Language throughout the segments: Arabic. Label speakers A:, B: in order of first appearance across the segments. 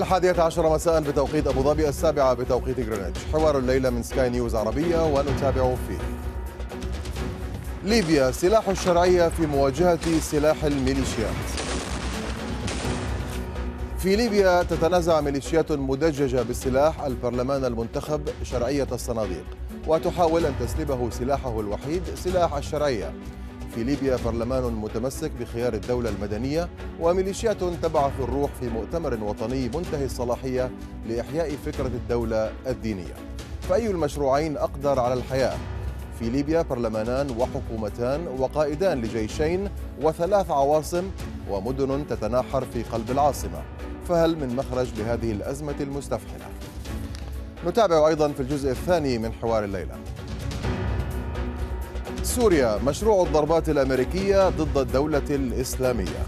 A: الحادية عشر مساء بتوقيت أبو ظبي السابعة بتوقيت غرينتش حوار الليلة من سكاي نيوز عربية ونتابع فيه ليبيا سلاح الشرعية في مواجهة سلاح الميليشيات في ليبيا تتنازع ميليشيات مدججة بالسلاح البرلمان المنتخب شرعية الصناديق وتحاول أن تسلبه سلاحه الوحيد سلاح الشرعية في ليبيا برلمان متمسك بخيار الدولة المدنية وميليشيات تبعث الروح في مؤتمر وطني منتهي الصلاحية لإحياء فكرة الدولة الدينية فأي المشروعين أقدر على الحياة؟ في ليبيا برلمانان وحكومتان وقائدان لجيشين وثلاث عواصم ومدن تتناحر في قلب العاصمة فهل من مخرج لهذه الأزمة المستفحلة؟ نتابع أيضا في الجزء الثاني من حوار الليلة سوريا مشروع الضربات الأمريكية ضد الدولة الإسلامية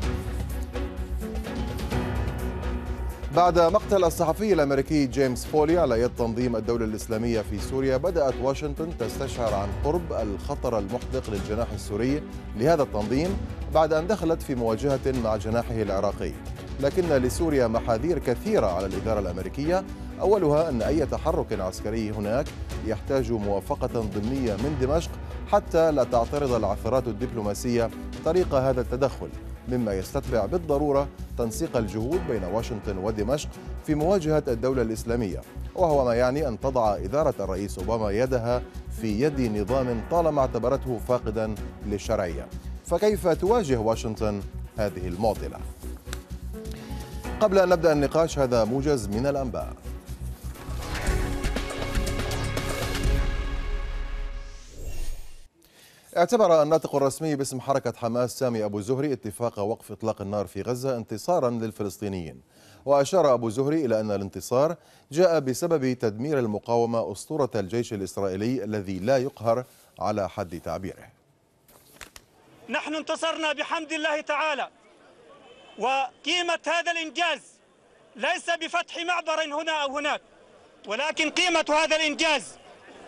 A: بعد مقتل الصحفي الأمريكي جيمس فولي على يد تنظيم الدولة الإسلامية في سوريا بدأت واشنطن تستشعر عن قرب الخطر المحدق للجناح السوري لهذا التنظيم بعد أن دخلت في مواجهة مع جناحه العراقي لكن لسوريا محاذير كثيرة على الإدارة الأمريكية أولها أن أي تحرك عسكري هناك يحتاج موافقة ضمنية من دمشق حتى لا تعترض العثرات الدبلوماسية طريق هذا التدخل مما يستتبع بالضرورة تنسيق الجهود بين واشنطن ودمشق في مواجهة الدولة الإسلامية وهو ما يعني أن تضع إدارة الرئيس أوباما يدها في يد نظام طالما اعتبرته فاقدا للشرعية فكيف تواجه واشنطن هذه المعضلة؟ قبل أن نبدأ النقاش هذا موجز من الأنباء اعتبر الناطق الرسمي باسم حركة حماس سامي أبو زهري اتفاق وقف إطلاق النار في غزة انتصارا للفلسطينيين وأشار أبو زهري إلى أن الانتصار جاء بسبب تدمير المقاومة أسطورة الجيش الإسرائيلي الذي لا يقهر على حد تعبيره
B: نحن انتصرنا بحمد الله تعالى وقيمة هذا الإنجاز ليس بفتح معبر هنا أو هناك ولكن قيمة هذا الإنجاز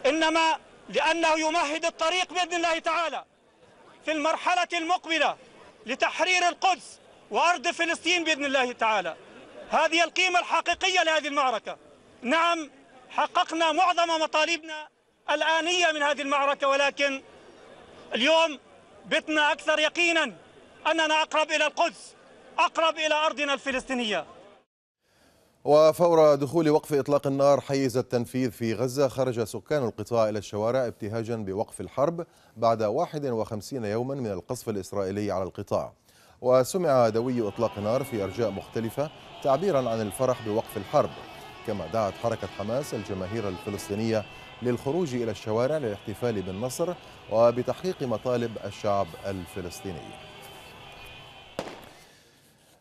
B: إنما لأنه يمهد الطريق بإذن الله تعالى في المرحلة المقبلة لتحرير القدس وأرض فلسطين بإذن الله تعالى هذه القيمة الحقيقية لهذه المعركة نعم حققنا معظم مطالبنا الآنية من هذه المعركة ولكن اليوم بتنا أكثر يقينا أننا أقرب إلى القدس أقرب إلى أرضنا الفلسطينية
A: وفور دخول وقف إطلاق النار حيز التنفيذ في غزة خرج سكان القطاع إلى الشوارع ابتهاجا بوقف الحرب بعد 51 يوما من القصف الإسرائيلي على القطاع وسمع دوي إطلاق نار في أرجاء مختلفة تعبيرا عن الفرح بوقف الحرب كما دعت حركة حماس الجماهير الفلسطينية للخروج إلى الشوارع للاحتفال بالنصر وبتحقيق مطالب الشعب الفلسطيني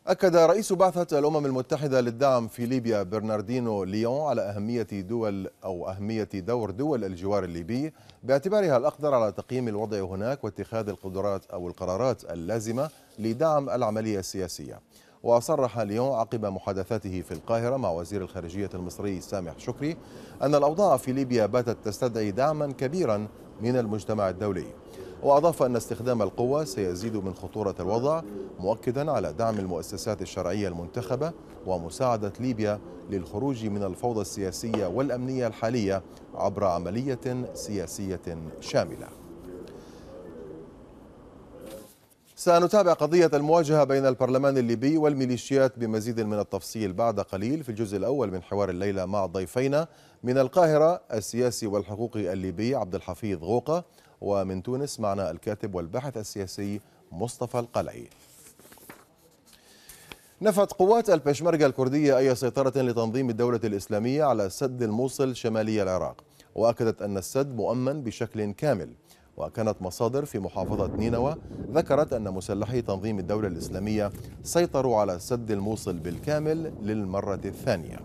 A: أكد رئيس بعثة الأمم المتحدة للدعم في ليبيا برناردينو ليون على أهمية دول أو أهمية دور دول الجوار الليبي باعتبارها الأقدر على تقييم الوضع هناك واتخاذ القدرات أو القرارات اللازمة لدعم العملية السياسية. وصرح ليون عقب محادثاته في القاهرة مع وزير الخارجية المصري سامح شكري أن الأوضاع في ليبيا باتت تستدعي دعما كبيرا من المجتمع الدولي. وأضاف أن استخدام القوة سيزيد من خطورة الوضع مؤكدا على دعم المؤسسات الشرعية المنتخبة ومساعدة ليبيا للخروج من الفوضى السياسية والأمنية الحالية عبر عملية سياسية شاملة سنتابع قضية المواجهة بين البرلمان الليبي والميليشيات بمزيد من التفصيل بعد قليل في الجزء الأول من حوار الليلة مع ضيفينا من القاهرة السياسي والحقوقي الليبي عبد الحفيظ غوقة ومن تونس معنا الكاتب والباحث السياسي مصطفى القلعي نفت قوات البشمركة الكردية أي سيطرة لتنظيم الدولة الإسلامية على سد الموصل شمالي العراق وأكدت أن السد مؤمن بشكل كامل وكانت مصادر في محافظة نينوى ذكرت أن مسلحي تنظيم الدولة الإسلامية سيطروا على سد الموصل بالكامل للمرة الثانية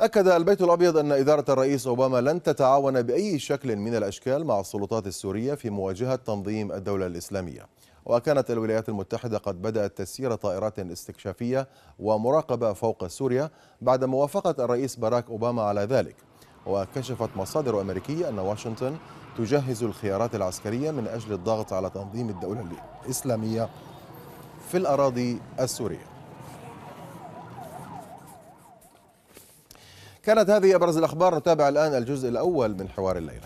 A: أكد البيت الأبيض أن إدارة الرئيس أوباما لن تتعاون بأي شكل من الأشكال مع السلطات السورية في مواجهة تنظيم الدولة الإسلامية وكانت الولايات المتحدة قد بدأت تسيير طائرات استكشافية ومراقبة فوق سوريا بعد موافقة الرئيس باراك أوباما على ذلك وكشفت مصادر أمريكية أن واشنطن تجهز الخيارات العسكرية من أجل الضغط على تنظيم الدولة الإسلامية في الأراضي السورية كانت هذه أبرز الأخبار نتابع الآن الجزء الأول من حوار الليلة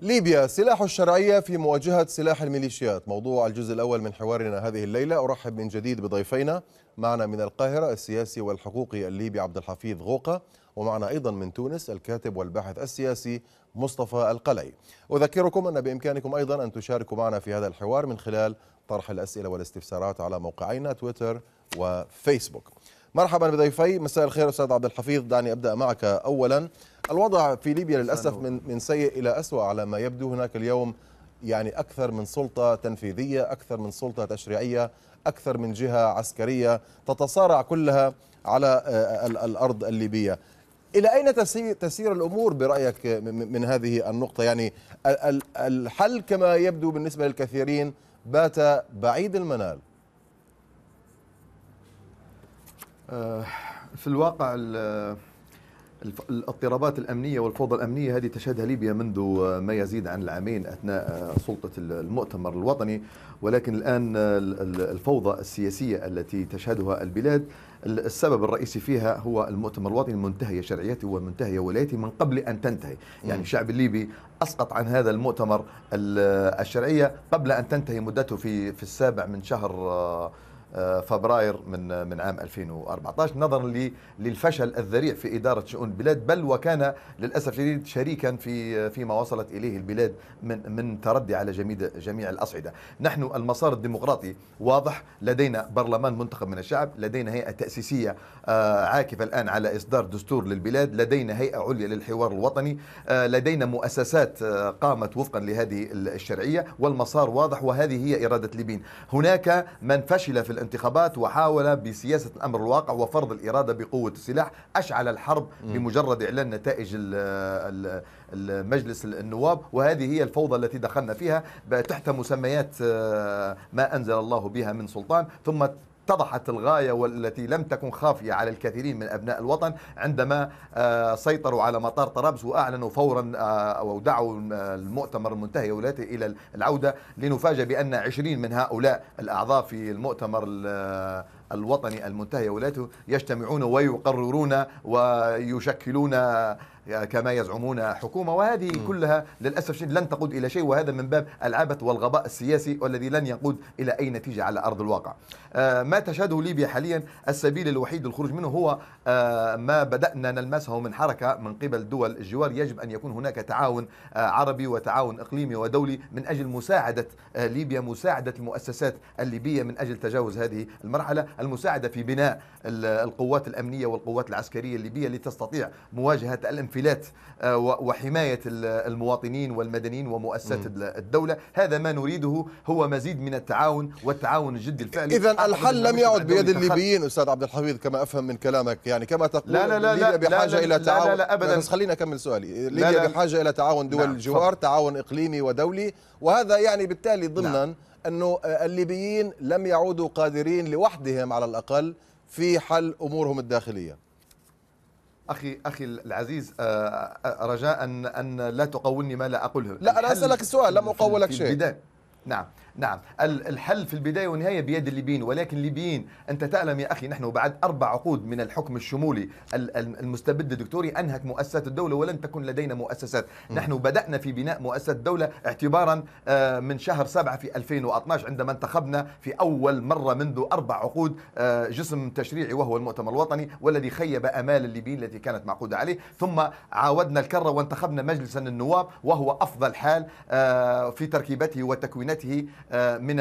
A: ليبيا سلاح الشرعية في مواجهة سلاح الميليشيات موضوع الجزء الأول من حوارنا هذه الليلة أرحب من جديد بضيفينا معنا من القاهرة السياسي والحقوقي الليبي عبد الحفيظ غوقة ومعنا أيضا من تونس الكاتب والباحث السياسي مصطفى القلعي أذكركم أن بإمكانكم أيضا أن تشاركوا معنا في هذا الحوار من خلال طرح الأسئلة والاستفسارات على موقعينا تويتر وفيسبوك مرحبا بضيفي مساء الخير أستاذ عبد الحفيظ دعني أبدأ معك أولا الوضع في ليبيا للأسف من, من سيء إلى أسوأ على ما يبدو هناك اليوم يعني أكثر من سلطة تنفيذية أكثر من سلطة تشريعية أكثر من جهة عسكرية تتصارع كلها على آه، آه، الأرض الليبية إلى أين تسير الأمور برأيك من هذه النقطة يعني الحل كما يبدو بالنسبة للكثيرين بات بعيد المنال آه، في الواقع
C: الاضطرابات الامنيه والفوضى الامنيه هذه تشهدها ليبيا منذ ما يزيد عن العامين اثناء سلطه المؤتمر الوطني ولكن الان الفوضى السياسيه التي تشهدها البلاد السبب الرئيسي فيها هو المؤتمر الوطني منتهيه شرعيته ومنتهيه ولايته من قبل ان تنتهي، يعني الشعب الليبي اسقط عن هذا المؤتمر الشرعيه قبل ان تنتهي مدته في في السابع من شهر آه، آه، فبراير من آه، من عام 2014 نظرا للفشل الذريع في اداره شؤون البلاد بل وكان للاسف الشديد شريكا في آه، فيما وصلت اليه البلاد من من تردي على جميع جميع الاصعده. نحن المسار الديمقراطي واضح لدينا برلمان منتخب من الشعب، لدينا هيئه تاسيسيه عاكفه الان على اصدار دستور للبلاد، لدينا هيئه عليا للحوار الوطني، لدينا مؤسسات قامت وفقا لهذه الشرعيه والمسار واضح وهذه هي اراده ليبين. هناك من فشل في الانتخابات وحاول بسياسة الأمر الواقع وفرض الإرادة بقوة السلاح أشعل الحرب بمجرد إعلان نتائج المجلس النواب وهذه هي الفوضى التي دخلنا فيها تحت مسميات آه، ما أنزل الله بها من سلطان ثم اتضحت الغاية والتي لم تكن خافية على الكثيرين من أبناء الوطن عندما آه، سيطروا على مطار طرابلس وأعلنوا فورا آه، أو دعوا آه، المؤتمر المنتهي ولاته إلى العودة لنفاجأ بأن 20 من هؤلاء الأعضاء في المؤتمر الوطني المنتهي ولاته يجتمعون ويقررون ويشكلون آه، كما يزعمون حكومة وهذه م. كلها للأسف لن تقود إلى شيء وهذا من باب العبث والغباء السياسي والذي لن يقود إلى أي نتيجة على أرض الواقع آه، ما تشهده ليبيا حاليا السبيل الوحيد للخروج منه هو آه، ما بدأنا نلمسه من حركة من قبل دول الجوار يجب أن يكون هناك تعاون آه، عربي وتعاون إقليمي ودولي من أجل مساعدة آه، ليبيا مساعدة المؤسسات الليبية من أجل تجاوز هذه المرحلة المساعدة في بناء القوات الأمنية والقوات العسكرية الليبية لتستطيع مواجهة الانفلات وحماية المواطنين والمدنيين ومؤسسات الدولة هذا ما نريده هو مزيد من التعاون والتعاون
A: الجدي الفعلي إذا الحل لم يعد بيد الليبيين أستاذ عبد الحفيظ كما أفهم من كلامك يعني يعني كما تقول لا لا لا ليبيا بحاجه لا لا الى تعاون لا لا, لا ابدا بس خلينا اكمل سؤالي ليبيا لا لا بحاجه الى تعاون دول نعم الجوار تعاون اقليمي ودولي وهذا يعني بالتالي ضمنا نعم انه الليبيين لم يعودوا قادرين لوحدهم على الاقل في حل امورهم الداخليه
C: اخي اخي العزيز آه، آه، رجاء ان لا تقولني ما لا اقوله لا انا اسالك السؤال لم اقولك شيء نعم نعم الحل في البداية والنهاية بيد الليبيين ولكن الليبيين أنت تعلم يا أخي نحن بعد أربع عقود من الحكم الشمولي المستبد الدكتوري أنهت مؤسسات الدولة ولن تكن لدينا مؤسسات نحن بدأنا في بناء مؤسسة دولة اعتبارا آه، من شهر 7 في 2012 عندما انتخبنا في أول مرة منذ أربع عقود آه، جسم تشريعي وهو المؤتمر الوطني والذي خيب آمال الليبيين التي كانت معقودة عليه ثم عاودنا الكرة وانتخبنا مجلسا النواب وهو أفضل حال آه، في تركيبته وتكوينته آه، من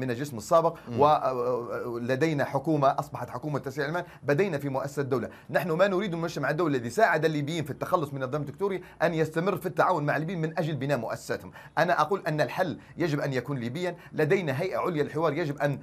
C: من الجسم السابق ولدينا آه، آه، حكومه اصبحت حكومه تسريع المال بدينا في مؤسسه الدوله نحن ما نريد من المجتمع الدولي الذي ساعد الليبيين في التخلص من النظام الدكتوري ان يستمر في التعاون مع الليبيين من اجل بناء مؤسساتهم انا اقول ان الحل يجب ان يكون ليبيا لدينا هيئه عليا للحوار يجب ان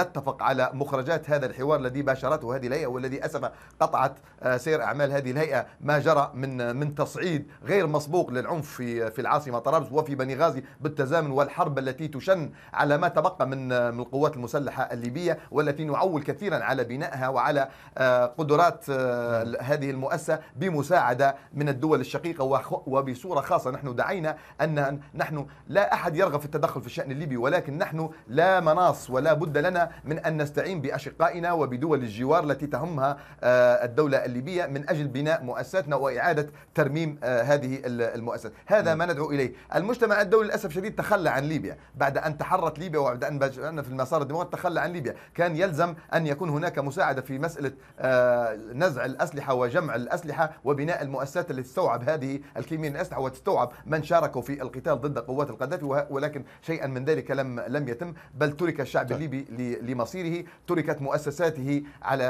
C: نتفق على مخرجات هذا الحوار الذي باشرته هذه الهيئه والذي اسف قطعت سير اعمال هذه الهيئه ما جرى من من تصعيد غير مسبوق للعنف في في العاصمه طرابلس وفي بني غازي بالتزامن والحرب التي تشن على ما تبقى من القوات المسلحة الليبية والتي نعول كثيرا على بنائها وعلى آه، قدرات آه، هذه المؤسسة بمساعدة من الدول الشقيقة وبصورة خاصة نحن دعينا أن نحن لا أحد يرغب في التدخل في الشأن الليبي ولكن نحن لا مناص ولا بد لنا من أن نستعين بأشقائنا وبدول الجوار التي تهمها آه، الدولة الليبية من أجل بناء مؤسساتنا وإعادة ترميم هذه المؤسسات هذا نعم. ما ندعو إليه المجتمع الدولي للأسف شديد تخلى عن ليبيا بعد أن تحرت ليبيا وبعد أن في المسار الدموي تخلى عن ليبيا كان يلزم أن يكون هناك مساعدة في مسألة آه، نزع الأسلحة وجمع الأسلحة وبناء المؤسسات التي تستوعب هذه الكمية من الأسلحة وتستوعب من شاركوا في القتال ضد قوات القذافي ولكن شيئا من ذلك لم لم يتم بل ترك الشعب طيب. الليبي لمصيره تركت مؤسساته على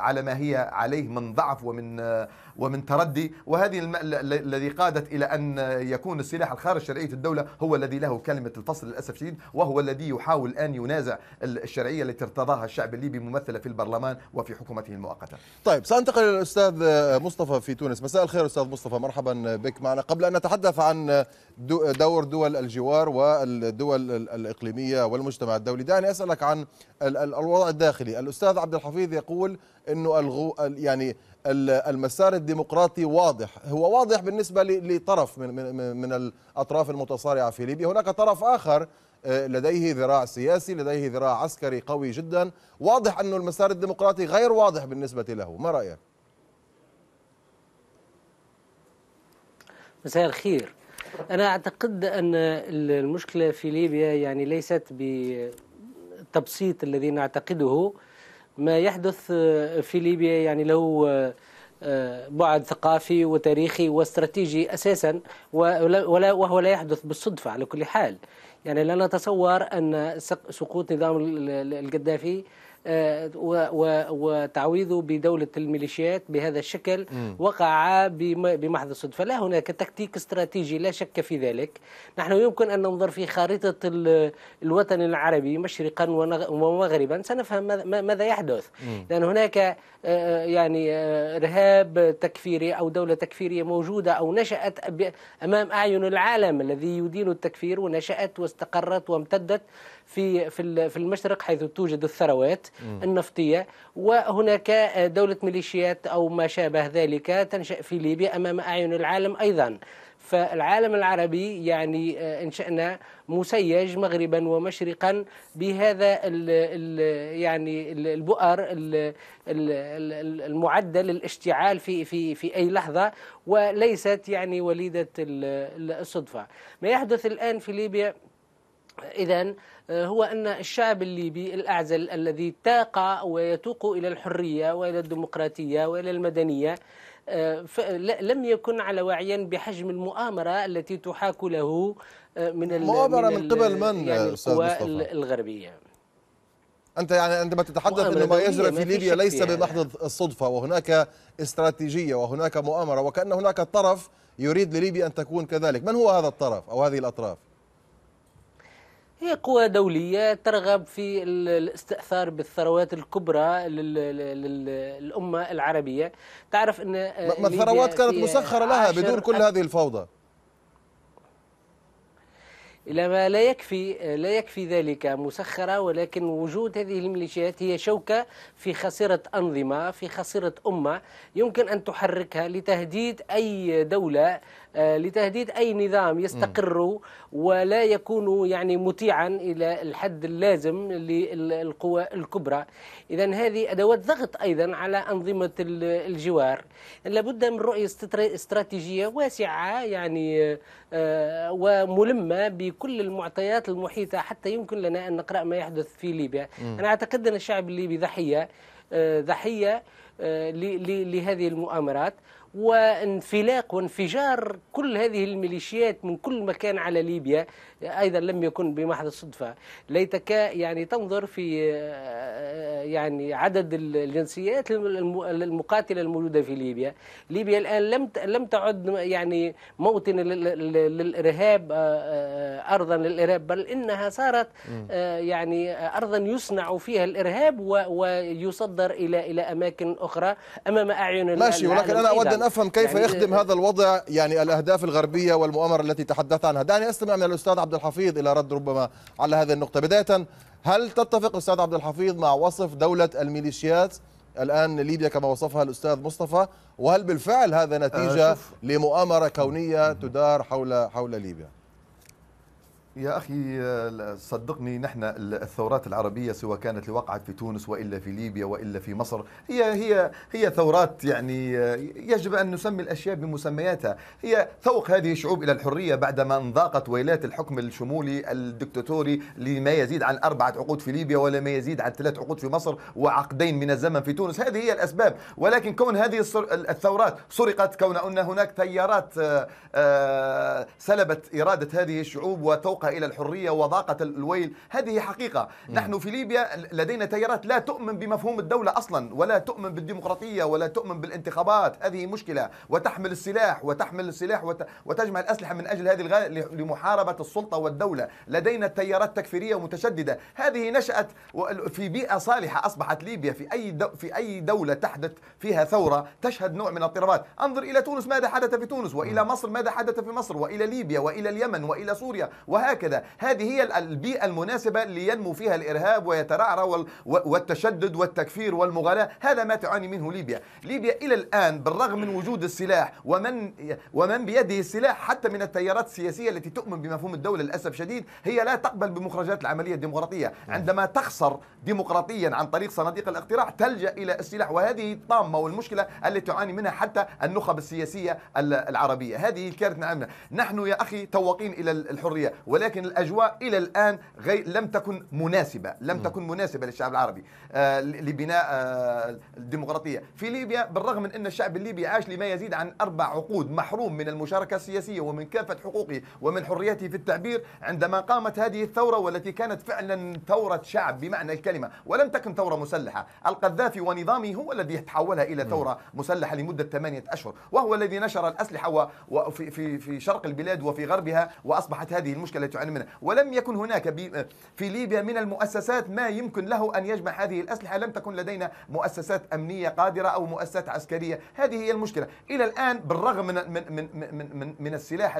C: على ما هي عليه من ضعف ومن آه، ومن تردي وهذه الم... الذي قادت إلى أن يكون السلاح الخارج شرعية الدولة هو الذي له كلمة الفصل للأسف الشديد وهو الذي يحاول الآن ينازع الشرعية التي ارتضاها الشعب الليبي ممثلة في البرلمان وفي حكومته المؤقتة
A: طيب سأنتقل إلى الأستاذ مصطفى في تونس مساء الخير أستاذ مصطفى مرحبا بك معنا قبل أن نتحدث عن دور دول الجوار والدول الإقليمية والمجتمع الدولي دعني أسألك عن الوضع الداخلي الأستاذ عبد الحفيظ يقول أنه الغو يعني المسار الديمقراطي واضح هو واضح بالنسبة لطرف من, من, من الأطراف المتصارعة في ليبيا هناك طرف آخر آه، لديه ذراع سياسي لديه ذراع عسكري قوي جدا واضح أن المسار الديمقراطي غير واضح بالنسبة له ما رأيك؟
D: مساء الخير أنا أعتقد أن المشكلة في ليبيا يعني ليست بالتبسيط الذي نعتقده ما يحدث آه، في ليبيا يعني له آه، آه، بعد ثقافي وتاريخي واستراتيجي اساسا ولا وهو لا يحدث بالصدفه على كل حال يعني لا نتصور ان سقوط نظام القذافي آه، وتعويضه بدولة الميليشيات بهذا الشكل وقع بمحض الصدفة لا هناك تكتيك استراتيجي لا شك في ذلك نحن يمكن أن ننظر في خارطة الوطن العربي مشرقا ومغربا سنفهم ماذا يحدث لأن هناك آه، آه، يعني إرهاب تكفيري أو دولة تكفيرية موجودة أو نشأت أمام أعين العالم الذي يدين التكفير ونشأت واستقرت وامتدت في في في المشرق حيث توجد الثروات النفطيه وهناك دوله ميليشيات او ما شابه ذلك تنشا في ليبيا امام اعين العالم ايضا فالعالم العربي يعني آه، انشانا مسيج مغربا ومشرقا بهذا الـ الـ يعني البؤر الـ المعدل الاشتعال في في في اي لحظه وليست يعني وليده الصدفه ما يحدث الان في ليبيا إذا آه، هو أن الشعب الليبي الأعزل الذي تاق ويتوق إلى الحرية وإلى الديمقراطية وإلى المدنية آه، لم يكن على وعيا بحجم المؤامرة التي تحاك له آه، من مؤامرة من, من قبل من يعني الغربية
A: أنت يعني عندما تتحدث أن ما يجرى في ليبيا ليس بمحض الصدفة وهناك استراتيجية وهناك مؤامرة وكأن هناك طرف يريد لليبيا أن تكون كذلك من هو هذا الطرف أو هذه الأطراف؟
D: هي قوى دولية ترغب في الاستئثار بالثروات الكبرى للأمة العربية تعرف أن آه، ما الثروات كانت مسخرة لها بدون كل
A: هذه الفوضى
D: إلى ما لا يكفي لا يكفي ذلك مسخرة ولكن وجود هذه الميليشيات هي شوكة في خسيرة أنظمة في خسيرة أمة يمكن أن تحركها لتهديد أي دولة آه، لتهديد أي نظام يستقر ولا يكون يعني مطيعا إلى الحد اللازم للقوى الكبرى إذا هذه أدوات ضغط أيضا على أنظمة الجوار لابد من رؤية استراتيجية واسعة يعني آه، وملمة بكل المعطيات المحيطة حتى يمكن لنا أن نقرأ ما يحدث في ليبيا أنا أعتقد أن الشعب الليبي ضحية آه، ضحية لهذه المؤامرات وانفلاق وانفجار كل هذه الميليشيات من كل مكان على ليبيا ايضا لم يكن بمحض الصدفه ليتك يعني تنظر في آه، يعني عدد الجنسيات المقاتله الموجوده في ليبيا ليبيا الان لم لم تعد يعني موطن للارهاب آه، آه، ارضا للارهاب بل انها صارت يعني ارضا يصنع فيها الارهاب ويصدر الى الى اماكن اخرى امام اعين ماشي ولكن انا اود أن أفهم كيف يعني يخدم
A: هذا الوضع يعني الأهداف الغربية والمؤامرة التي تحدث عنها دعني أستمع من الأستاذ عبد الحفيظ إلى رد ربما على هذه النقطة بداية هل تتفق أستاذ عبد الحفيظ مع وصف دولة الميليشيات الآن ليبيا كما وصفها الأستاذ مصطفى وهل بالفعل هذا نتيجة آه، لمؤامرة كونية تدار حول حول ليبيا
C: يا أخي آه، صدقني نحن الثورات العربية سواء كانت اللي وقعت في تونس وإلا في ليبيا وإلا في مصر هي هي هي ثورات يعني آه، يجب أن نسمي الأشياء بمسمياتها هي ثوق هذه الشعوب إلى الحرية بعدما انضاقت ويلات الحكم الشمولي الدكتاتوري لما يزيد عن أربعة عقود في ليبيا ولا ما يزيد عن ثلاث عقود في مصر وعقدين من الزمن في تونس هذه هي الأسباب ولكن كون هذه الثورات سرقت كون أن هناك تيارات آه، سلبت إرادة هذه الشعوب وتوق الشوق إلى الحرية وضاقة الويل هذه حقيقة نحن في ليبيا لدينا تيارات لا تؤمن بمفهوم الدولة أصلا ولا تؤمن بالديمقراطية ولا تؤمن بالانتخابات هذه مشكلة وتحمل السلاح وتحمل السلاح وت... وتجمع الأسلحة من أجل هذه الغ... لمحاربة السلطة والدولة لدينا تيارات تكفيرية متشددة هذه نشأت في بيئة صالحة أصبحت ليبيا في أي دو... في أي دولة تحدث فيها ثورة تشهد نوع من الاضطرابات انظر إلى تونس ماذا حدث في تونس وإلى مصر ماذا حدث في مصر وإلى ليبيا وإلى اليمن وإلى سوريا وهذا هكذا هذه هي البيئة المناسبة لينمو فيها الإرهاب ويترعرع والتشدد والتكفير والمغالاة هذا ما تعاني منه ليبيا ليبيا إلى الآن بالرغم من وجود السلاح ومن ومن بيده السلاح حتى من التيارات السياسية التي تؤمن بمفهوم الدولة للأسف شديد هي لا تقبل بمخرجات العملية الديمقراطية نعم. عندما تخسر ديمقراطيا عن طريق صناديق الاقتراع تلجأ إلى السلاح وهذه الطامة والمشكلة التي تعاني منها حتى النخب السياسية العربية هذه الكارثة نعم نحن يا أخي توقين إلى الحرية ولكن الاجواء الى الان غي... لم تكن مناسبه لم م. تكن مناسبه للشعب العربي آه لبناء آه الديمقراطيه في ليبيا بالرغم من ان الشعب الليبي عاش لما يزيد عن اربع عقود محروم من المشاركه السياسيه ومن كافه حقوقه ومن حريته في التعبير عندما قامت هذه الثوره والتي كانت فعلا ثوره شعب بمعنى الكلمه ولم تكن ثوره مسلحه القذافي ونظامه هو الذي تحولها الى ثوره مسلحه لمده ثمانيه اشهر وهو الذي نشر الاسلحه وفي في في شرق البلاد وفي غربها واصبحت هذه المشكله تعاني منها ولم يكن هناك في ليبيا من المؤسسات ما يمكن له أن يجمع هذه الأسلحة لم تكن لدينا مؤسسات أمنية قادرة أو مؤسسات عسكرية هذه هي المشكلة إلى الآن بالرغم من, من, من, من, من, من السلاح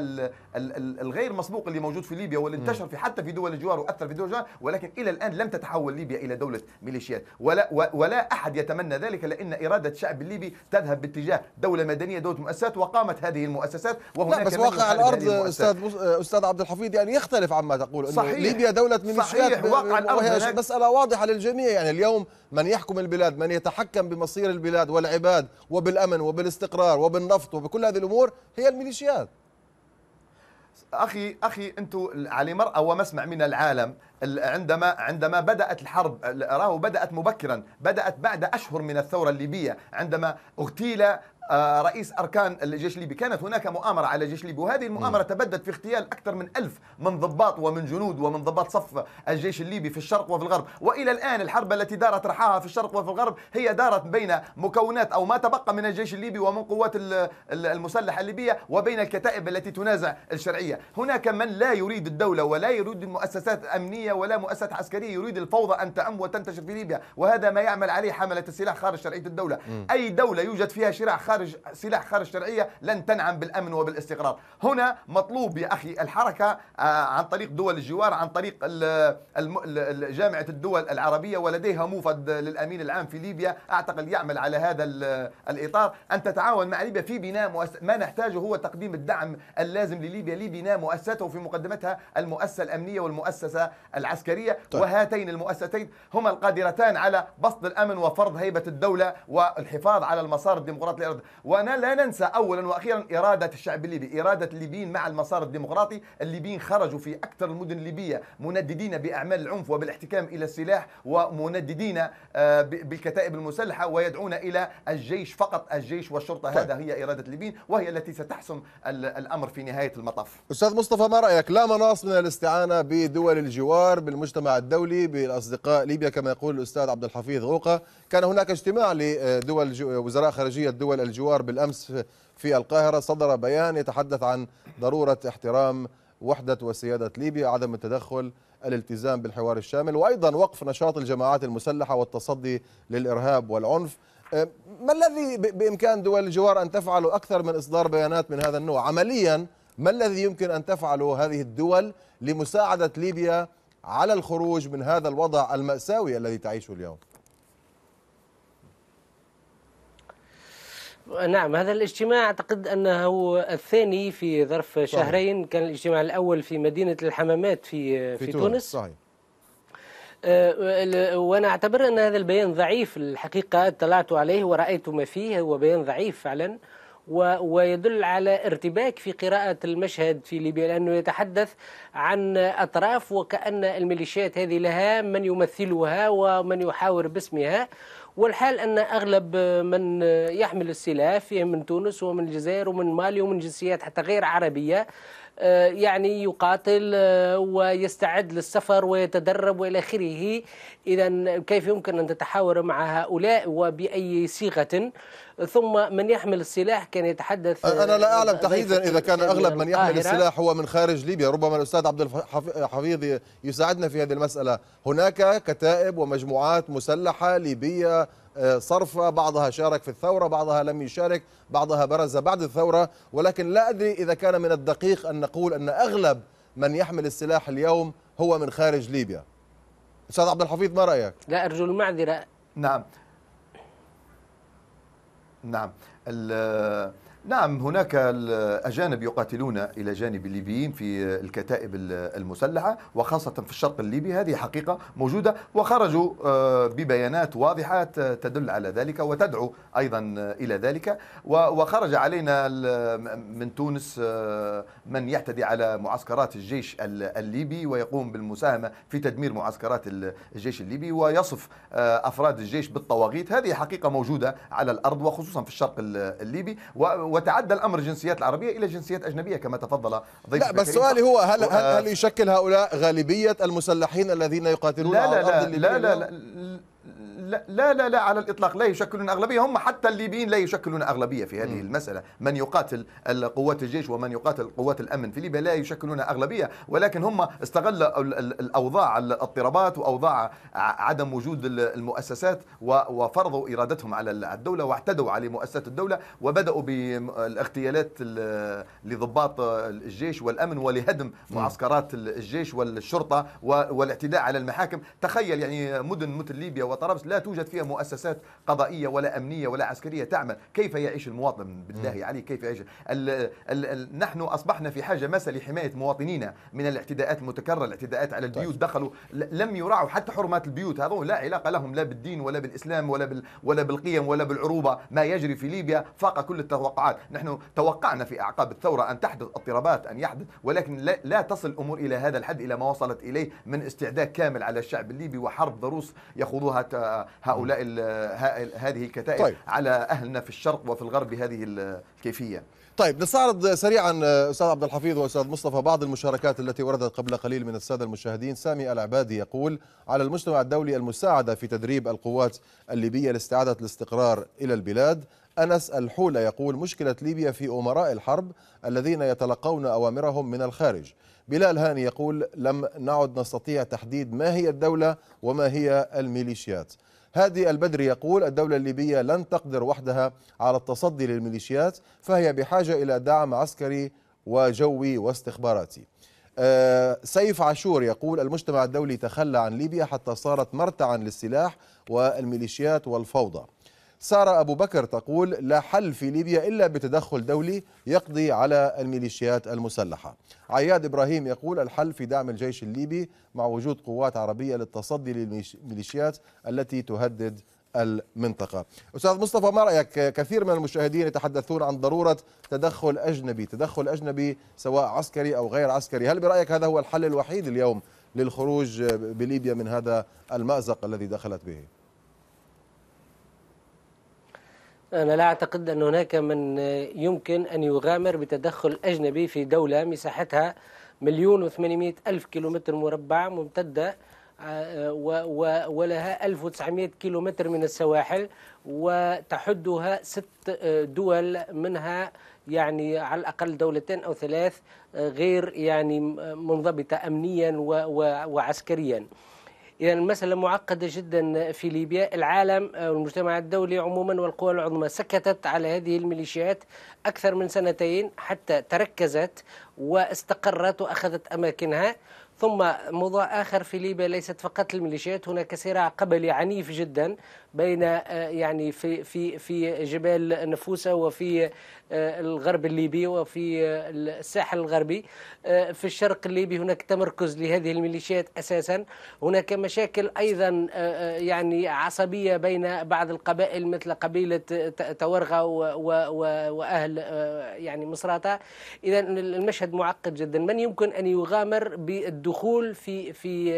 C: الغير مسبوق اللي موجود في ليبيا واللي انتشر في حتى في دول الجوار وأثر في دول الجوار ولكن إلى الآن لم تتحول ليبيا إلى دولة ميليشيات ولا, ولا أحد يتمنى ذلك لأن إرادة الشعب الليبي تذهب باتجاه دولة مدنية دولة مؤسسات وقامت هذه المؤسسات وهناك لا بس واقع الأرض أستاذ,
A: أستاذ عبد الحفيظ يعني يختلف عما تقول انه صحيح ليبيا دولة ميليشيات صحيح واقع وهي مسألة واضحة للجميع يعني اليوم من يحكم البلاد من يتحكم بمصير البلاد والعباد وبالأمن وبالاستقرار وبالنفط وبكل هذه الأمور هي الميليشيات
C: اخي اخي انتم على مرأى ومسمع من العالم عندما عندما بدات الحرب راهو بدات مبكرا بدات بعد اشهر من الثوره الليبيه عندما اغتيل آه، رئيس أركان الجيش الليبي كانت هناك مؤامرة على الجيش الليبي وهذه المؤامرة تبدت في اغتيال أكثر من ألف من ضباط ومن جنود ومن ضباط صف الجيش الليبي في الشرق وفي الغرب وإلى الآن الحرب التي دارت رحاها في الشرق وفي الغرب هي دارت بين مكونات أو ما تبقى من الجيش الليبي ومن قوات المسلحة الليبية وبين الكتائب التي تنازع الشرعية هناك من لا يريد الدولة ولا يريد المؤسسات الأمنية ولا مؤسسات عسكرية يريد الفوضى أن تعم وتنتشر في ليبيا وهذا ما يعمل عليه حملة السلاح خارج شرعية الدولة م. أي دولة يوجد فيها شراع خارج خارج سلاح خارج شرعية لن تنعم بالأمن وبالاستقرار هنا مطلوب يا أخي الحركة آه، عن طريق دول الجوار عن طريق جامعة الدول العربية ولديها موفد للأمين العام في ليبيا أعتقد يعمل على هذا الإطار أن تتعاون مع ليبيا في بناء مؤس... ما نحتاجه هو تقديم الدعم اللازم لليبيا لبناء مؤسسته وفي مقدمتها المؤسسة الأمنية والمؤسسة العسكرية طيب. وهاتين المؤسستين هما القادرتان على بسط الأمن وفرض هيبة الدولة والحفاظ على المسار الديمقراطي الأرض وأنا لا ننسى أولا وأخيرا إرادة الشعب الليبي إرادة الليبيين مع المسار الديمقراطي الليبيين خرجوا في أكثر المدن الليبية منددين بأعمال العنف وبالاحتكام إلى السلاح ومنددين آه، بالكتائب المسلحة ويدعون إلى الجيش فقط الجيش والشرطة طيب. هذا هي إرادة الليبيين وهي التي ستحسم الأمر في نهاية المطاف
A: أستاذ مصطفى ما رأيك لا مناص من الاستعانة بدول الجوار بالمجتمع الدولي بالأصدقاء ليبيا كما يقول الأستاذ عبد الحفيظ غوقة كان هناك اجتماع لدول وزراء خارجية دول والجوار بالأمس في القاهرة صدر بيان يتحدث عن ضرورة احترام وحدة وسيادة ليبيا عدم التدخل الالتزام بالحوار الشامل وأيضا وقف نشاط الجماعات المسلحة والتصدي للإرهاب والعنف ما الذي بإمكان دول الجوار أن تفعله أكثر من إصدار بيانات من هذا النوع عمليا ما الذي يمكن أن تفعله هذه الدول لمساعدة ليبيا على الخروج من هذا الوضع المأساوي
D: الذي تعيشه اليوم نعم هذا الاجتماع أعتقد أنه الثاني في ظرف صحيح. شهرين كان الاجتماع الأول في مدينة الحمامات في, في, في تونس. صحيح. آه، وانا اعتبر ان هذا البيان ضعيف الحقيقه اطلعت عليه ورايت ما فيه هو بيان ضعيف فعلا ويدل على ارتباك في قراءة المشهد في ليبيا لأنه يتحدث عن أطراف وكأن الميليشيات هذه لها من يمثلها ومن يحاور باسمها والحال أن أغلب من يحمل السلاح فيه من تونس ومن الجزائر ومن مالي ومن جنسيات حتى غير عربية آه، يعني يقاتل آه، ويستعد للسفر ويتدرب والى اخره اذا كيف يمكن ان تتحاور مع هؤلاء وباي صيغه ثم من يحمل السلاح كان يتحدث انا لا اعلم آه، تحديدا اذا كان اغلب من يحمل السلاح
A: هو من خارج ليبيا ربما الاستاذ عبد الحفيظ يساعدنا في هذه المساله هناك كتائب ومجموعات مسلحه ليبيه صرفة بعضها شارك في الثورة بعضها لم يشارك بعضها برز بعد الثورة ولكن لا أدري إذا كان من الدقيق أن نقول أن أغلب من يحمل السلاح اليوم هو من خارج ليبيا أستاذ عبد الحفيظ ما
D: رأيك؟ لا أرجو المعذرة نعم
A: نعم
C: نعم هناك الأجانب يقاتلون إلى جانب الليبيين في الكتائب المسلحة وخاصة في الشرق الليبي هذه حقيقة موجودة وخرجوا آه، ببيانات واضحة تدل على ذلك وتدعو أيضا إلى ذلك وخرج علينا من تونس آه، من يعتدي على معسكرات الجيش الليبي ويقوم بالمساهمة في تدمير معسكرات الجيش الليبي ويصف آه، أفراد الجيش بالطواغيت هذه حقيقة موجودة على الأرض وخصوصا في الشرق الليبي وتعدى الامر الجنسيات العربيه الى جنسيات اجنبيه كما تفضل ضيفك لا بس سؤالي هو هل هل, هل
A: يشكل هؤلاء غالبيه المسلحين الذين يقاتلون لا لا على لا الارض لا لا, لا, لا, لا
C: لا لا لا على الاطلاق لا يشكلون اغلبيه هم حتى الليبيين لا يشكلون اغلبيه في هذه م. المساله من يقاتل قوات الجيش ومن يقاتل قوات الامن في ليبيا لا يشكلون اغلبيه ولكن هم استغلوا الاوضاع الاضطرابات واوضاع عدم وجود المؤسسات وفرضوا ارادتهم على الدوله واعتدوا على مؤسسات الدوله وبداوا بالاغتيالات لضباط الجيش والامن ولهدم معسكرات الجيش والشرطه والاعتداء على المحاكم تخيل يعني مدن مثل ليبيا طرابلس لا توجد فيها مؤسسات قضائيه ولا امنيه ولا عسكريه تعمل كيف يعيش المواطن بالله عليك كيف يعيش الـ الـ الـ نحن اصبحنا في حاجه ماسه لحمايه مواطنينا من الاعتداءات المتكرره الاعتداءات على البيوت طيب. دخلوا لم يراعوا حتى حرمات البيوت هذو لا علاقه لهم لا بالدين ولا بالاسلام ولا بال ولا بالقيم ولا بالعروبه ما يجري في ليبيا فاق كل التوقعات نحن توقعنا في اعقاب الثوره ان تحدث اضطرابات ان يحدث ولكن لا, لا تصل الامور الى هذا الحد الى ما وصلت اليه من استعداد كامل على الشعب الليبي وحرب ضروس يخوضها وقعت هؤلاء هذه الكتائب طيب. على أهلنا في الشرق وفي الغرب هذه الكيفية
A: طيب نستعرض سريعا آه، أستاذ عبد الحفيظ وأستاذ مصطفى بعض المشاركات التي وردت قبل قليل من السادة المشاهدين سامي العبادي يقول على المجتمع الدولي المساعدة في تدريب القوات الليبية لاستعادة الاستقرار إلى البلاد أنس الحولة يقول مشكلة ليبيا في أمراء الحرب الذين يتلقون أوامرهم من الخارج بلال هاني يقول لم نعد نستطيع تحديد ما هي الدولة وما هي الميليشيات هادي البدري يقول الدولة الليبية لن تقدر وحدها على التصدي للميليشيات فهي بحاجة إلى دعم عسكري وجوي واستخباراتي آه، سيف عاشور يقول المجتمع الدولي تخلى عن ليبيا حتى صارت مرتعا للسلاح والميليشيات والفوضى سارة أبو بكر تقول لا حل في ليبيا إلا بتدخل دولي يقضي على الميليشيات المسلحة عياد إبراهيم يقول الحل في دعم الجيش الليبي مع وجود قوات عربية للتصدي للميليشيات التي تهدد المنطقة أستاذ مصطفى ما رأيك كثير من المشاهدين يتحدثون عن ضرورة تدخل أجنبي تدخل أجنبي سواء عسكري أو غير عسكري هل برأيك هذا هو الحل الوحيد اليوم للخروج بليبيا من هذا المأزق الذي دخلت به؟
D: أنا لا أعتقد أن هناك من يمكن أن يغامر بتدخل أجنبي في دولة مساحتها مليون وثمانمائة ألف كيلومتر مربع ممتدة آه، ولها 1900 كيلومتر من السواحل وتحدها ست آه، دول منها يعني على الأقل دولتين أو ثلاث آه، غير يعني منضبطة أمنيا وعسكريا إذا المسألة معقدة جدا في ليبيا العالم والمجتمع الدولي عموما والقوى العظمى سكتت على هذه الميليشيات أكثر من سنتين حتى تركزت واستقرت وأخذت أماكنها ثم موضوع آخر في ليبيا ليست فقط الميليشيات هناك صراع قبلي عنيف جدا بين آه، يعني في في في جبال نفوسه وفي آه، الغرب الليبي وفي آه، الساحل الغربي في الشرق الليبي هناك تمركز لهذه الميليشيات اساسا هناك مشاكل ايضا يعني عصبيه بين بعض القبائل مثل قبيله تورغه واهل يعني مصراته اذا المشهد معقد جدا من يمكن ان يغامر بالدخول في في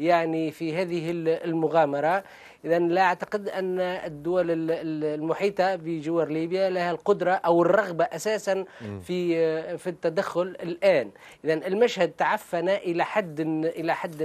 D: يعني في هذه المغامره إذا لا أعتقد أن الدول المحيطة بجوار ليبيا لها القدرة أو الرغبة أساسا في في التدخل الآن إذا المشهد تعفن إلى حد إلى حد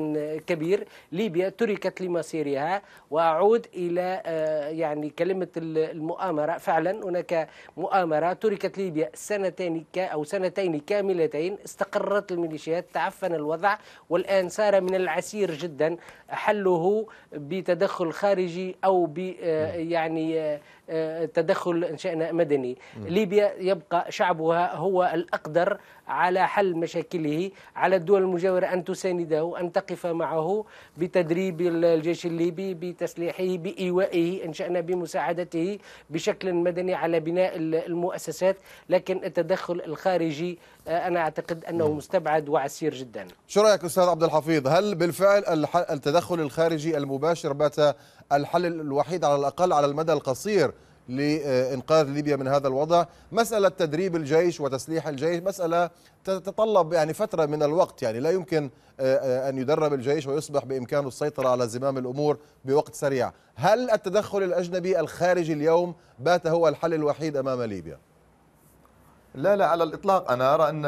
D: كبير ليبيا تركت لمصيرها وأعود إلى آه، يعني كلمة المؤامرة فعلا هناك مؤامرة تركت ليبيا سنتين أو سنتين كاملتين استقرت الميليشيات تعفن الوضع والآن صار من العسير جدا حله بتدخل خارجي أو ب آه، نعم. يعني آه، آه، تدخل انشاء مدني نعم. ليبيا يبقى شعبها هو الأقدر على حل مشاكله على الدول المجاورة أن تسانده أن تقف معه بتدريب الجيش الليبي بتسليحه بإيوائه إن شأنا بمساعدته بشكل مدني على بناء المؤسسات لكن التدخل الخارجي آه، أنا أعتقد أنه مستبعد وعسير جدا
A: شو رأيك أستاذ عبد الحفيظ هل بالفعل التدخل الخارجي المباشر بات الحل الوحيد على الأقل على المدى القصير لإنقاذ ليبيا من هذا الوضع مسألة تدريب الجيش وتسليح الجيش مسألة تتطلب يعني فترة من الوقت يعني لا يمكن آه، آه، أن يدرب الجيش ويصبح بإمكانه السيطرة على زمام الأمور بوقت سريع هل التدخل الأجنبي الخارجي اليوم بات هو الحل الوحيد أمام ليبيا؟
C: لا لا على الإطلاق أنا أرى أن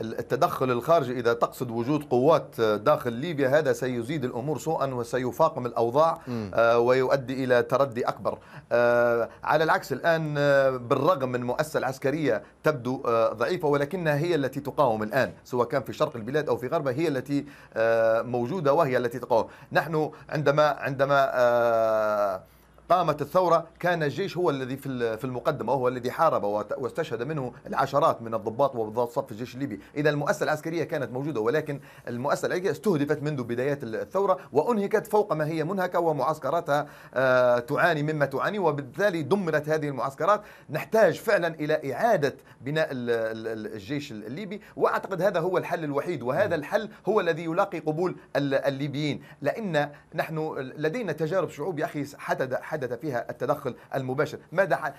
C: التدخل الخارجي إذا تقصد وجود قوات داخل ليبيا هذا سيزيد الأمور سوءا وسيفاقم الأوضاع آه، ويؤدي إلى تردي أكبر آه، على العكس الآن آه، بالرغم من مؤسسة العسكرية تبدو ضعيفة ولكنها هي التي تقاوم الآن سواء كان في شرق البلاد أو في غربها هي التي موجودة وهي التي تقاوم نحن عندما عندما قامت الثورة كان الجيش هو الذي في المقدمة وهو الذي حارب واستشهد منه العشرات من الضباط وضباط صف الجيش الليبي إذا المؤسسة العسكرية كانت موجودة ولكن المؤسسة العسكرية استهدفت منذ بدايات الثورة وأنهكت فوق ما هي منهكة ومعسكراتها آه، تعاني مما تعاني وبالتالي دمرت هذه المعسكرات نحتاج فعلا إلى إعادة بناء الجيش الليبي وأعتقد هذا هو الحل الوحيد وهذا الحل هو الذي يلاقي قبول الليبيين لأن نحن لدينا تجارب شعوب يا أخي حدد حدث فيها التدخل المباشر ماذا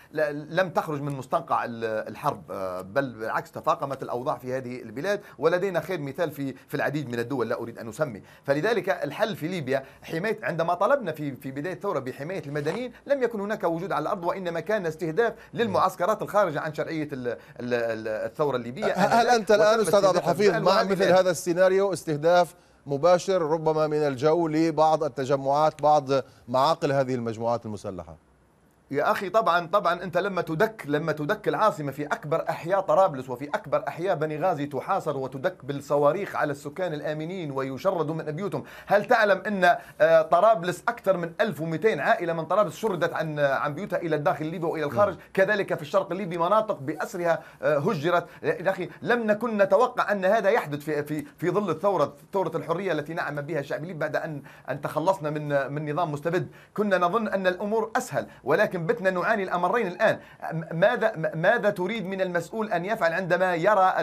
C: لم تخرج من مستنقع الحرب آه، بل بالعكس تفاقمت الأوضاع في هذه البلاد ولدينا خير مثال في في العديد من الدول لا أريد أن أسمي فلذلك الحل في ليبيا حماية عندما طلبنا في في بداية الثورة بحماية المدنيين لم يكن هناك وجود على الأرض وإنما كان استهداف للمعسكرات الخارجة عن شرعية الثورة الليبية هل أنت الآن أستاذ عبد الحفيظ مع مثل هذا
A: السيناريو استهداف مباشر ربما من الجو لبعض التجمعات بعض معاقل هذه المجموعات المسلحه
C: يا أخي طبعا طبعا أنت لما تدك لما تدك العاصمة في أكبر أحياء طرابلس وفي أكبر أحياء بني غازي تحاصر وتدك بالصواريخ على السكان الآمنين ويشردوا من بيوتهم هل تعلم أن آه، طرابلس أكثر من 1200 عائلة من طرابلس شردت عن آه، عن بيوتها إلى الداخل الليبي وإلى الخارج نعم. كذلك في الشرق الليبي مناطق بأسرها آه، هجرت يا أخي لم نكن نتوقع أن هذا يحدث في في في ظل الثورة ثورة الحرية التي نعم بها الشعب الليبي بعد أن أن تخلصنا من من نظام مستبد كنا نظن أن الأمور أسهل ولكن ولكن بتنا نعاني الأمرين الآن ماذا, ماذا تريد من المسؤول أن يفعل عندما يرى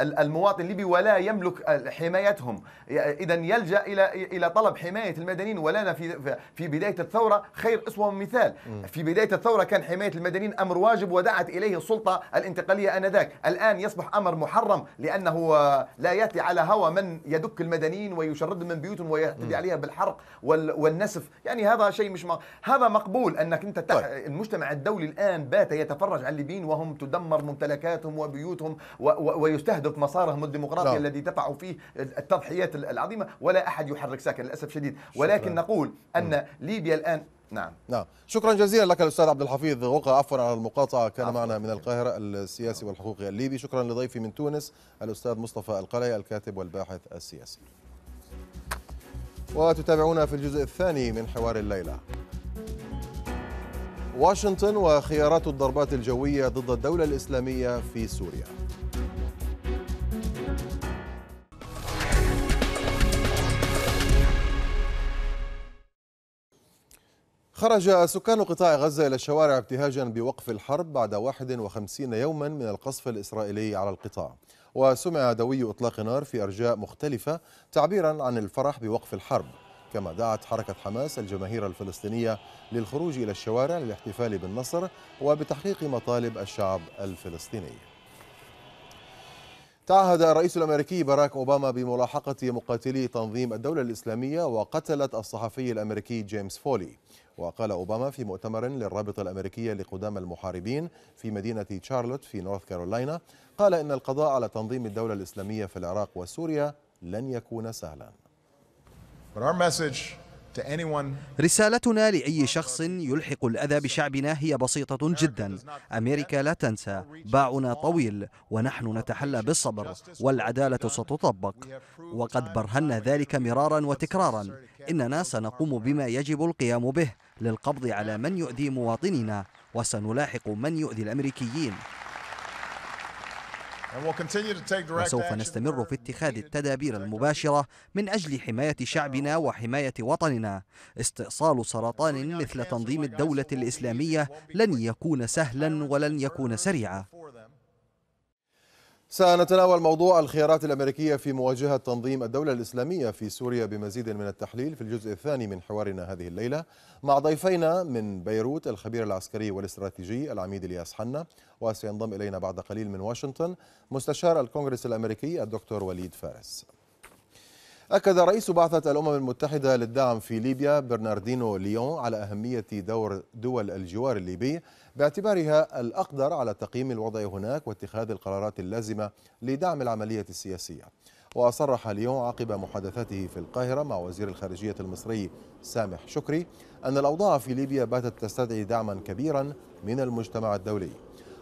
C: المواطن الليبي ولا يملك حمايتهم إذا يلجأ إلى إلى طلب حماية المدنيين ولنا في في بداية الثورة خير أسوة من مثال في بداية الثورة كان حماية المدنيين أمر واجب ودعت إليه السلطة الانتقالية آنذاك الآن يصبح أمر محرم لأنه لا يأتي على هوى من يدك المدنيين ويشردهم من بيوتهم ويعتدي عليها بالحرق والنسف يعني هذا شيء مش م... هذا مقبول أنك أنت تح... طيب. المجتمع الدولي الآن بات يتفرج على الليبيين وهم تدمر ممتلكاتهم وبيوتهم ويستهدف مسارهم الديمقراطي لا. نعم. الذي دفعوا فيه التضحيات العظيمة ولا أحد يحرك ساكن للأسف شديد ولكن شكرا. نقول أن م.
A: ليبيا الآن نعم نعم شكرا جزيلا لك الاستاذ عبد الحفيظ وقع عفوا على المقاطعه كان معنا من القاهره السياسي والحقوقي الليبي شكرا لضيفي من تونس الاستاذ مصطفى القلي الكاتب والباحث السياسي وتتابعونا في الجزء الثاني من حوار الليله واشنطن وخيارات الضربات الجوية ضد الدولة الإسلامية في سوريا خرج سكان قطاع غزة إلى الشوارع ابتهاجا بوقف الحرب بعد 51 يوما من القصف الإسرائيلي على القطاع وسمع دوي إطلاق نار في أرجاء مختلفة تعبيرا عن الفرح بوقف الحرب كما دعت حركة حماس الجماهير الفلسطينية للخروج إلى الشوارع للاحتفال بالنصر وبتحقيق مطالب الشعب الفلسطيني تعهد الرئيس الأمريكي باراك أوباما بملاحقة مقاتلي تنظيم الدولة الإسلامية وقتلت الصحفي الأمريكي جيمس فولي وقال أوباما في مؤتمر للرابطة الأمريكية لقدام المحاربين في مدينة شارلوت في نورث كارولاينا قال إن القضاء على تنظيم الدولة الإسلامية في العراق وسوريا لن يكون سهلاً رسالتنا لأي شخص يلحق الأذى بشعبنا هي بسيطة جدا أمريكا
E: لا تنسى باعنا طويل ونحن نتحلى بالصبر والعدالة ستطبق وقد برهنا ذلك مرارا وتكرارا إننا سنقوم بما يجب القيام به للقبض على من يؤذي مواطنينا وسنلاحق من يؤذي الأمريكيين وسوف نستمر في اتخاذ التدابير المباشرة من أجل حماية شعبنا وحماية وطننا استئصال
A: سرطان مثل تنظيم الدولة الإسلامية لن يكون سهلا ولن يكون سريعا سنتناول موضوع الخيارات الأمريكية في مواجهة تنظيم الدولة الإسلامية في سوريا بمزيد من التحليل في الجزء الثاني من حوارنا هذه الليلة مع ضيفينا من بيروت الخبير العسكري والاستراتيجي العميد الياس حنا وسينضم إلينا بعد قليل من واشنطن مستشار الكونغرس الأمريكي الدكتور وليد فارس أكد رئيس بعثة الأمم المتحدة للدعم في ليبيا برناردينو ليون على أهمية دور دول الجوار الليبي باعتبارها الأقدر على تقييم الوضع هناك واتخاذ القرارات اللازمة لدعم العملية السياسية وصرح ليون عقب محادثته في القاهرة مع وزير الخارجية المصري سامح شكري أن الأوضاع في ليبيا باتت تستدعي دعما كبيرا من المجتمع الدولي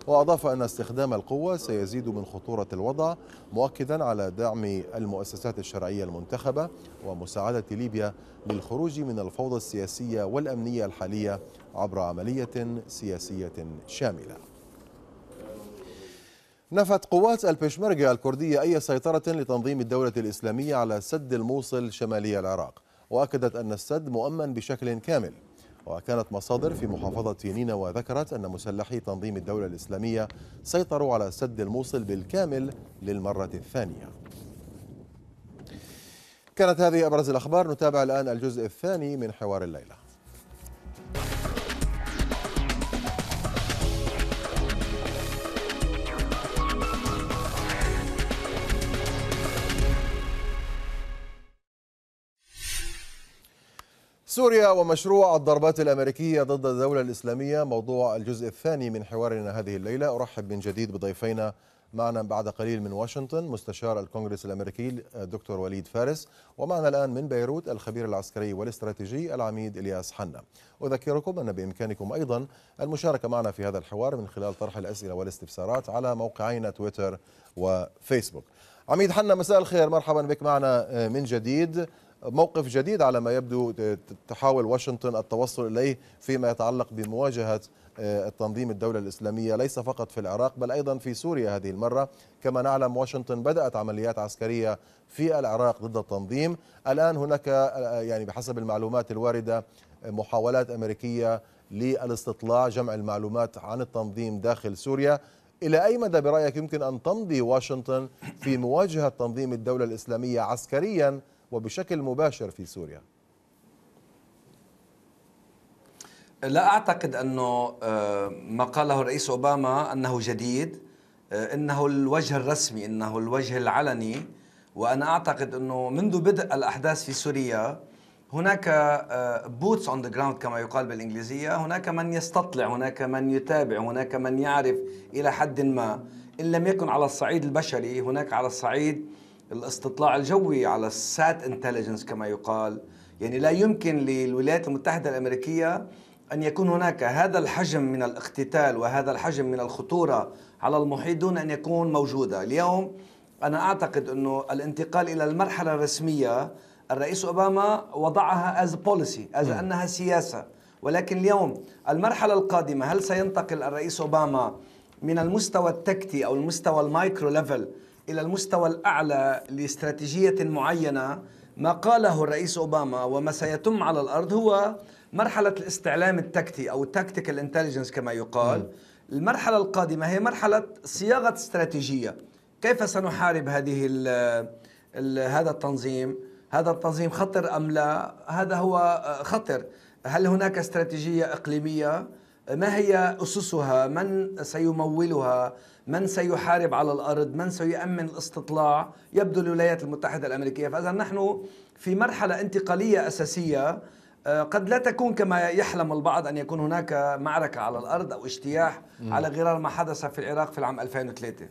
A: وأضاف أن استخدام القوة سيزيد من خطورة الوضع مؤكدا على دعم المؤسسات الشرعية المنتخبة ومساعدة ليبيا للخروج من الفوضى السياسية والأمنية الحالية عبر عملية سياسية شاملة نفت قوات البشمركة الكردية أي سيطرة لتنظيم الدولة الإسلامية على سد الموصل شمالي العراق وأكدت أن السد مؤمن بشكل كامل وكانت مصادر في محافظة نينوى ذكرت أن مسلحي تنظيم الدولة الإسلامية سيطروا على سد الموصل بالكامل للمرة الثانية كانت هذه أبرز الأخبار نتابع الآن الجزء الثاني من حوار الليلة سوريا ومشروع الضربات الأمريكية ضد الدولة الإسلامية موضوع الجزء الثاني من حوارنا هذه الليلة أرحب من جديد بضيفينا معنا بعد قليل من واشنطن مستشار الكونغرس الأمريكي دكتور وليد فارس ومعنا الآن من بيروت الخبير العسكري والاستراتيجي العميد إلياس حنا أذكركم أن بإمكانكم أيضا المشاركة معنا في هذا الحوار من خلال طرح الأسئلة والاستفسارات على موقعينا تويتر وفيسبوك عميد حنا مساء الخير مرحبا بك معنا آه، من جديد موقف جديد على ما يبدو تحاول واشنطن التوصل اليه فيما يتعلق بمواجهه آه، التنظيم الدولة الإسلامية ليس فقط في العراق بل أيضا في سوريا هذه المرة كما نعلم واشنطن بدأت عمليات عسكرية في العراق ضد التنظيم الآن هناك آه، يعني بحسب المعلومات الواردة محاولات أمريكية للاستطلاع جمع المعلومات عن التنظيم داخل سوريا إلى أي مدى برأيك يمكن أن تمضي واشنطن في مواجهة تنظيم الدولة الإسلامية عسكرياً وبشكل مباشر في سوريا
E: لا اعتقد انه آه، ما قاله الرئيس اوباما انه جديد آه، انه الوجه الرسمي انه الوجه العلني وانا اعتقد انه منذ بدء الاحداث في سوريا هناك بوتس اون ذا جراوند كما يقال بالانجليزيه هناك من يستطلع هناك من يتابع هناك من يعرف الى حد ما ان لم يكن على الصعيد البشري هناك على الصعيد الاستطلاع الجوي على السات انتليجنس كما يقال يعني لا يمكن للولايات المتحدة الأمريكية أن يكون هناك هذا الحجم من الاقتتال وهذا الحجم من الخطورة على المحيط دون أن يكون موجودة اليوم أنا أعتقد أنه الانتقال إلى المرحلة الرسمية الرئيس أوباما وضعها as policy as أنها سياسة ولكن اليوم المرحلة القادمة هل سينتقل الرئيس أوباما من المستوى التكتي أو المستوى المايكرو ليفل إلى المستوى الأعلى لاستراتيجية معينة ما قاله الرئيس أوباما وما سيتم على الأرض هو مرحلة الاستعلام التكتي أو التكتيكال انتليجنس كما يقال المرحلة القادمة هي مرحلة صياغة استراتيجية كيف سنحارب هذه الـ الـ هذا التنظيم هذا التنظيم خطر أم لا هذا هو خطر هل هناك استراتيجية إقليمية ما هي اسسها؟ من سيمولها؟ من سيحارب على الارض؟ من سيؤمن الاستطلاع؟ يبدو الولايات المتحده الامريكيه، فاذا نحن في مرحله انتقاليه اساسيه آه، قد لا تكون كما يحلم البعض ان يكون هناك معركه على الارض او اجتياح على غرار ما حدث في العراق في العام 2003.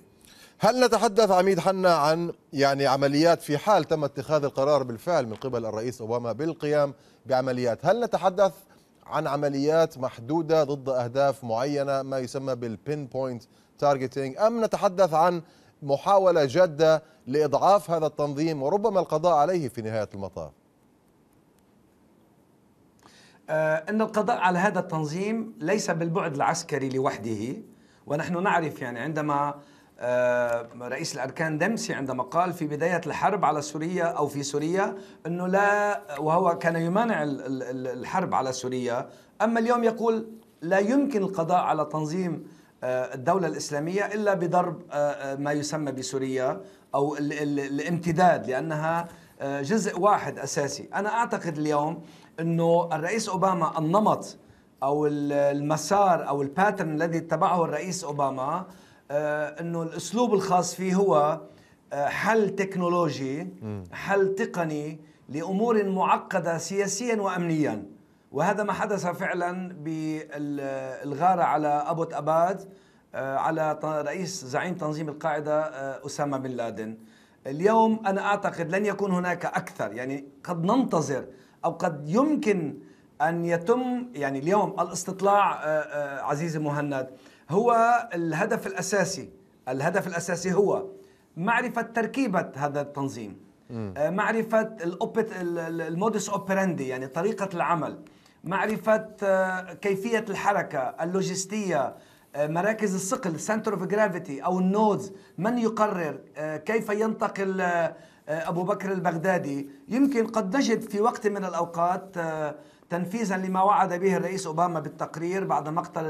A: هل نتحدث عميد حنا عن يعني عمليات في حال تم اتخاذ القرار بالفعل من قبل الرئيس اوباما بالقيام بعمليات، هل نتحدث عن عمليات محدودة ضد أهداف معينة ما يسمى بالبين بوينت تارجتينج أم نتحدث عن محاولة جادة لإضعاف هذا التنظيم وربما القضاء عليه في نهاية المطاف
E: آه، أن القضاء على هذا التنظيم ليس بالبعد العسكري لوحده ونحن نعرف يعني عندما آه، رئيس الأركان دمسي عندما قال في بداية الحرب على سوريا أو في سوريا أنه لا وهو كان يمانع الحرب على سوريا أما اليوم يقول لا يمكن القضاء على تنظيم آه، الدولة الإسلامية إلا بضرب آه، ما يسمى بسوريا أو الامتداد لأنها جزء واحد أساسي أنا أعتقد اليوم أنه الرئيس أوباما النمط أو المسار أو الباترن الذي اتبعه الرئيس أوباما آه، انه الاسلوب الخاص فيه هو آه، حل تكنولوجي حل تقني لامور معقده سياسيا وامنيا وهذا ما حدث فعلا بالغاره على ابوت اباد آه، على رئيس زعيم تنظيم القاعده اسامه بن لادن اليوم انا اعتقد لن يكون هناك اكثر يعني قد ننتظر او قد يمكن ان يتم يعني اليوم الاستطلاع عزيزي مهند هو الهدف الاساسي الهدف الاساسي هو معرفه تركيبه هذا التنظيم آه، معرفه المودس اوبراندي يعني طريقه العمل معرفه آه، كيفيه الحركه اللوجستيه آه، مراكز الصقل سنتر اوف جرافيتي او النودز من يقرر كيف ينتقل ابو بكر البغدادي يمكن قد نجد في وقت من الاوقات تنفيذا لما وعد به الرئيس أوباما بالتقرير بعد مقتل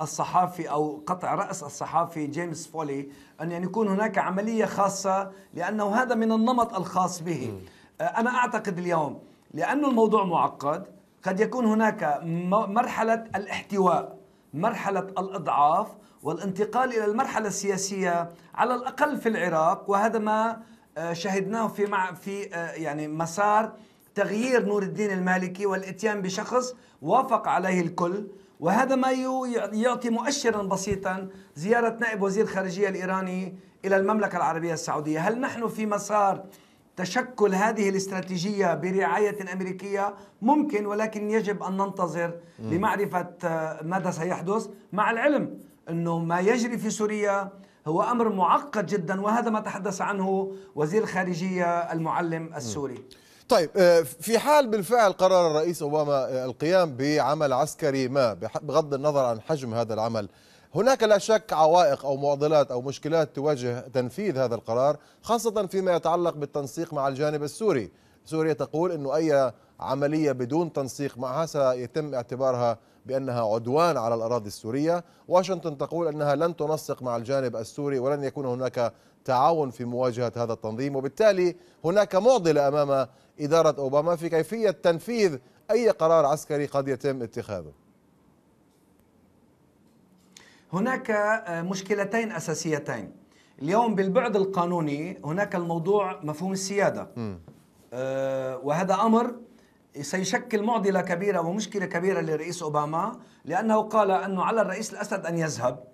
E: الصحافي أو قطع رأس الصحافي جيمس فولي أن يعني يكون هناك عملية خاصة لأنه هذا من النمط الخاص به أه، أنا أعتقد اليوم لانه الموضوع معقد قد يكون هناك مرحلة الاحتواء مرحلة الإضعاف والانتقال إلى المرحلة السياسية على الأقل في العراق وهذا ما أه، شهدناه في مع في أه، يعني مسار تغيير نور الدين المالكي والاتيان بشخص وافق عليه الكل وهذا ما يعطي مؤشرا بسيطا زيارة نائب وزير خارجية الإيراني إلى المملكة العربية السعودية هل نحن في مسار تشكل هذه الاستراتيجية برعاية أمريكية ممكن ولكن يجب أن ننتظر لمعرفة آه، ماذا سيحدث مع العلم أنه ما يجري في سوريا هو أمر معقد جدا وهذا ما تحدث عنه وزير الخارجية المعلم السوري
A: طيب آه، في حال بالفعل قرر الرئيس أوباما آه، القيام بعمل عسكري ما بغض النظر عن حجم هذا العمل هناك لا شك عوائق أو معضلات أو مشكلات تواجه تنفيذ هذا القرار خاصة فيما يتعلق بالتنسيق مع الجانب السوري سوريا تقول أنه أي عملية بدون تنسيق معها سيتم اعتبارها بأنها عدوان على الأراضي السورية واشنطن تقول أنها لن تنسق مع الجانب السوري ولن يكون هناك تعاون في مواجهة هذا التنظيم وبالتالي هناك معضلة أمام إدارة أوباما في كيفية تنفيذ أي قرار عسكري قد يتم اتخاذه
E: هناك مشكلتين أساسيتين اليوم بالبعد القانوني هناك الموضوع مفهوم السيادة م. آه، وهذا امر سيشكل معضله كبيره ومشكله كبيره لرئيس اوباما لانه قال انه على الرئيس الاسد ان يذهب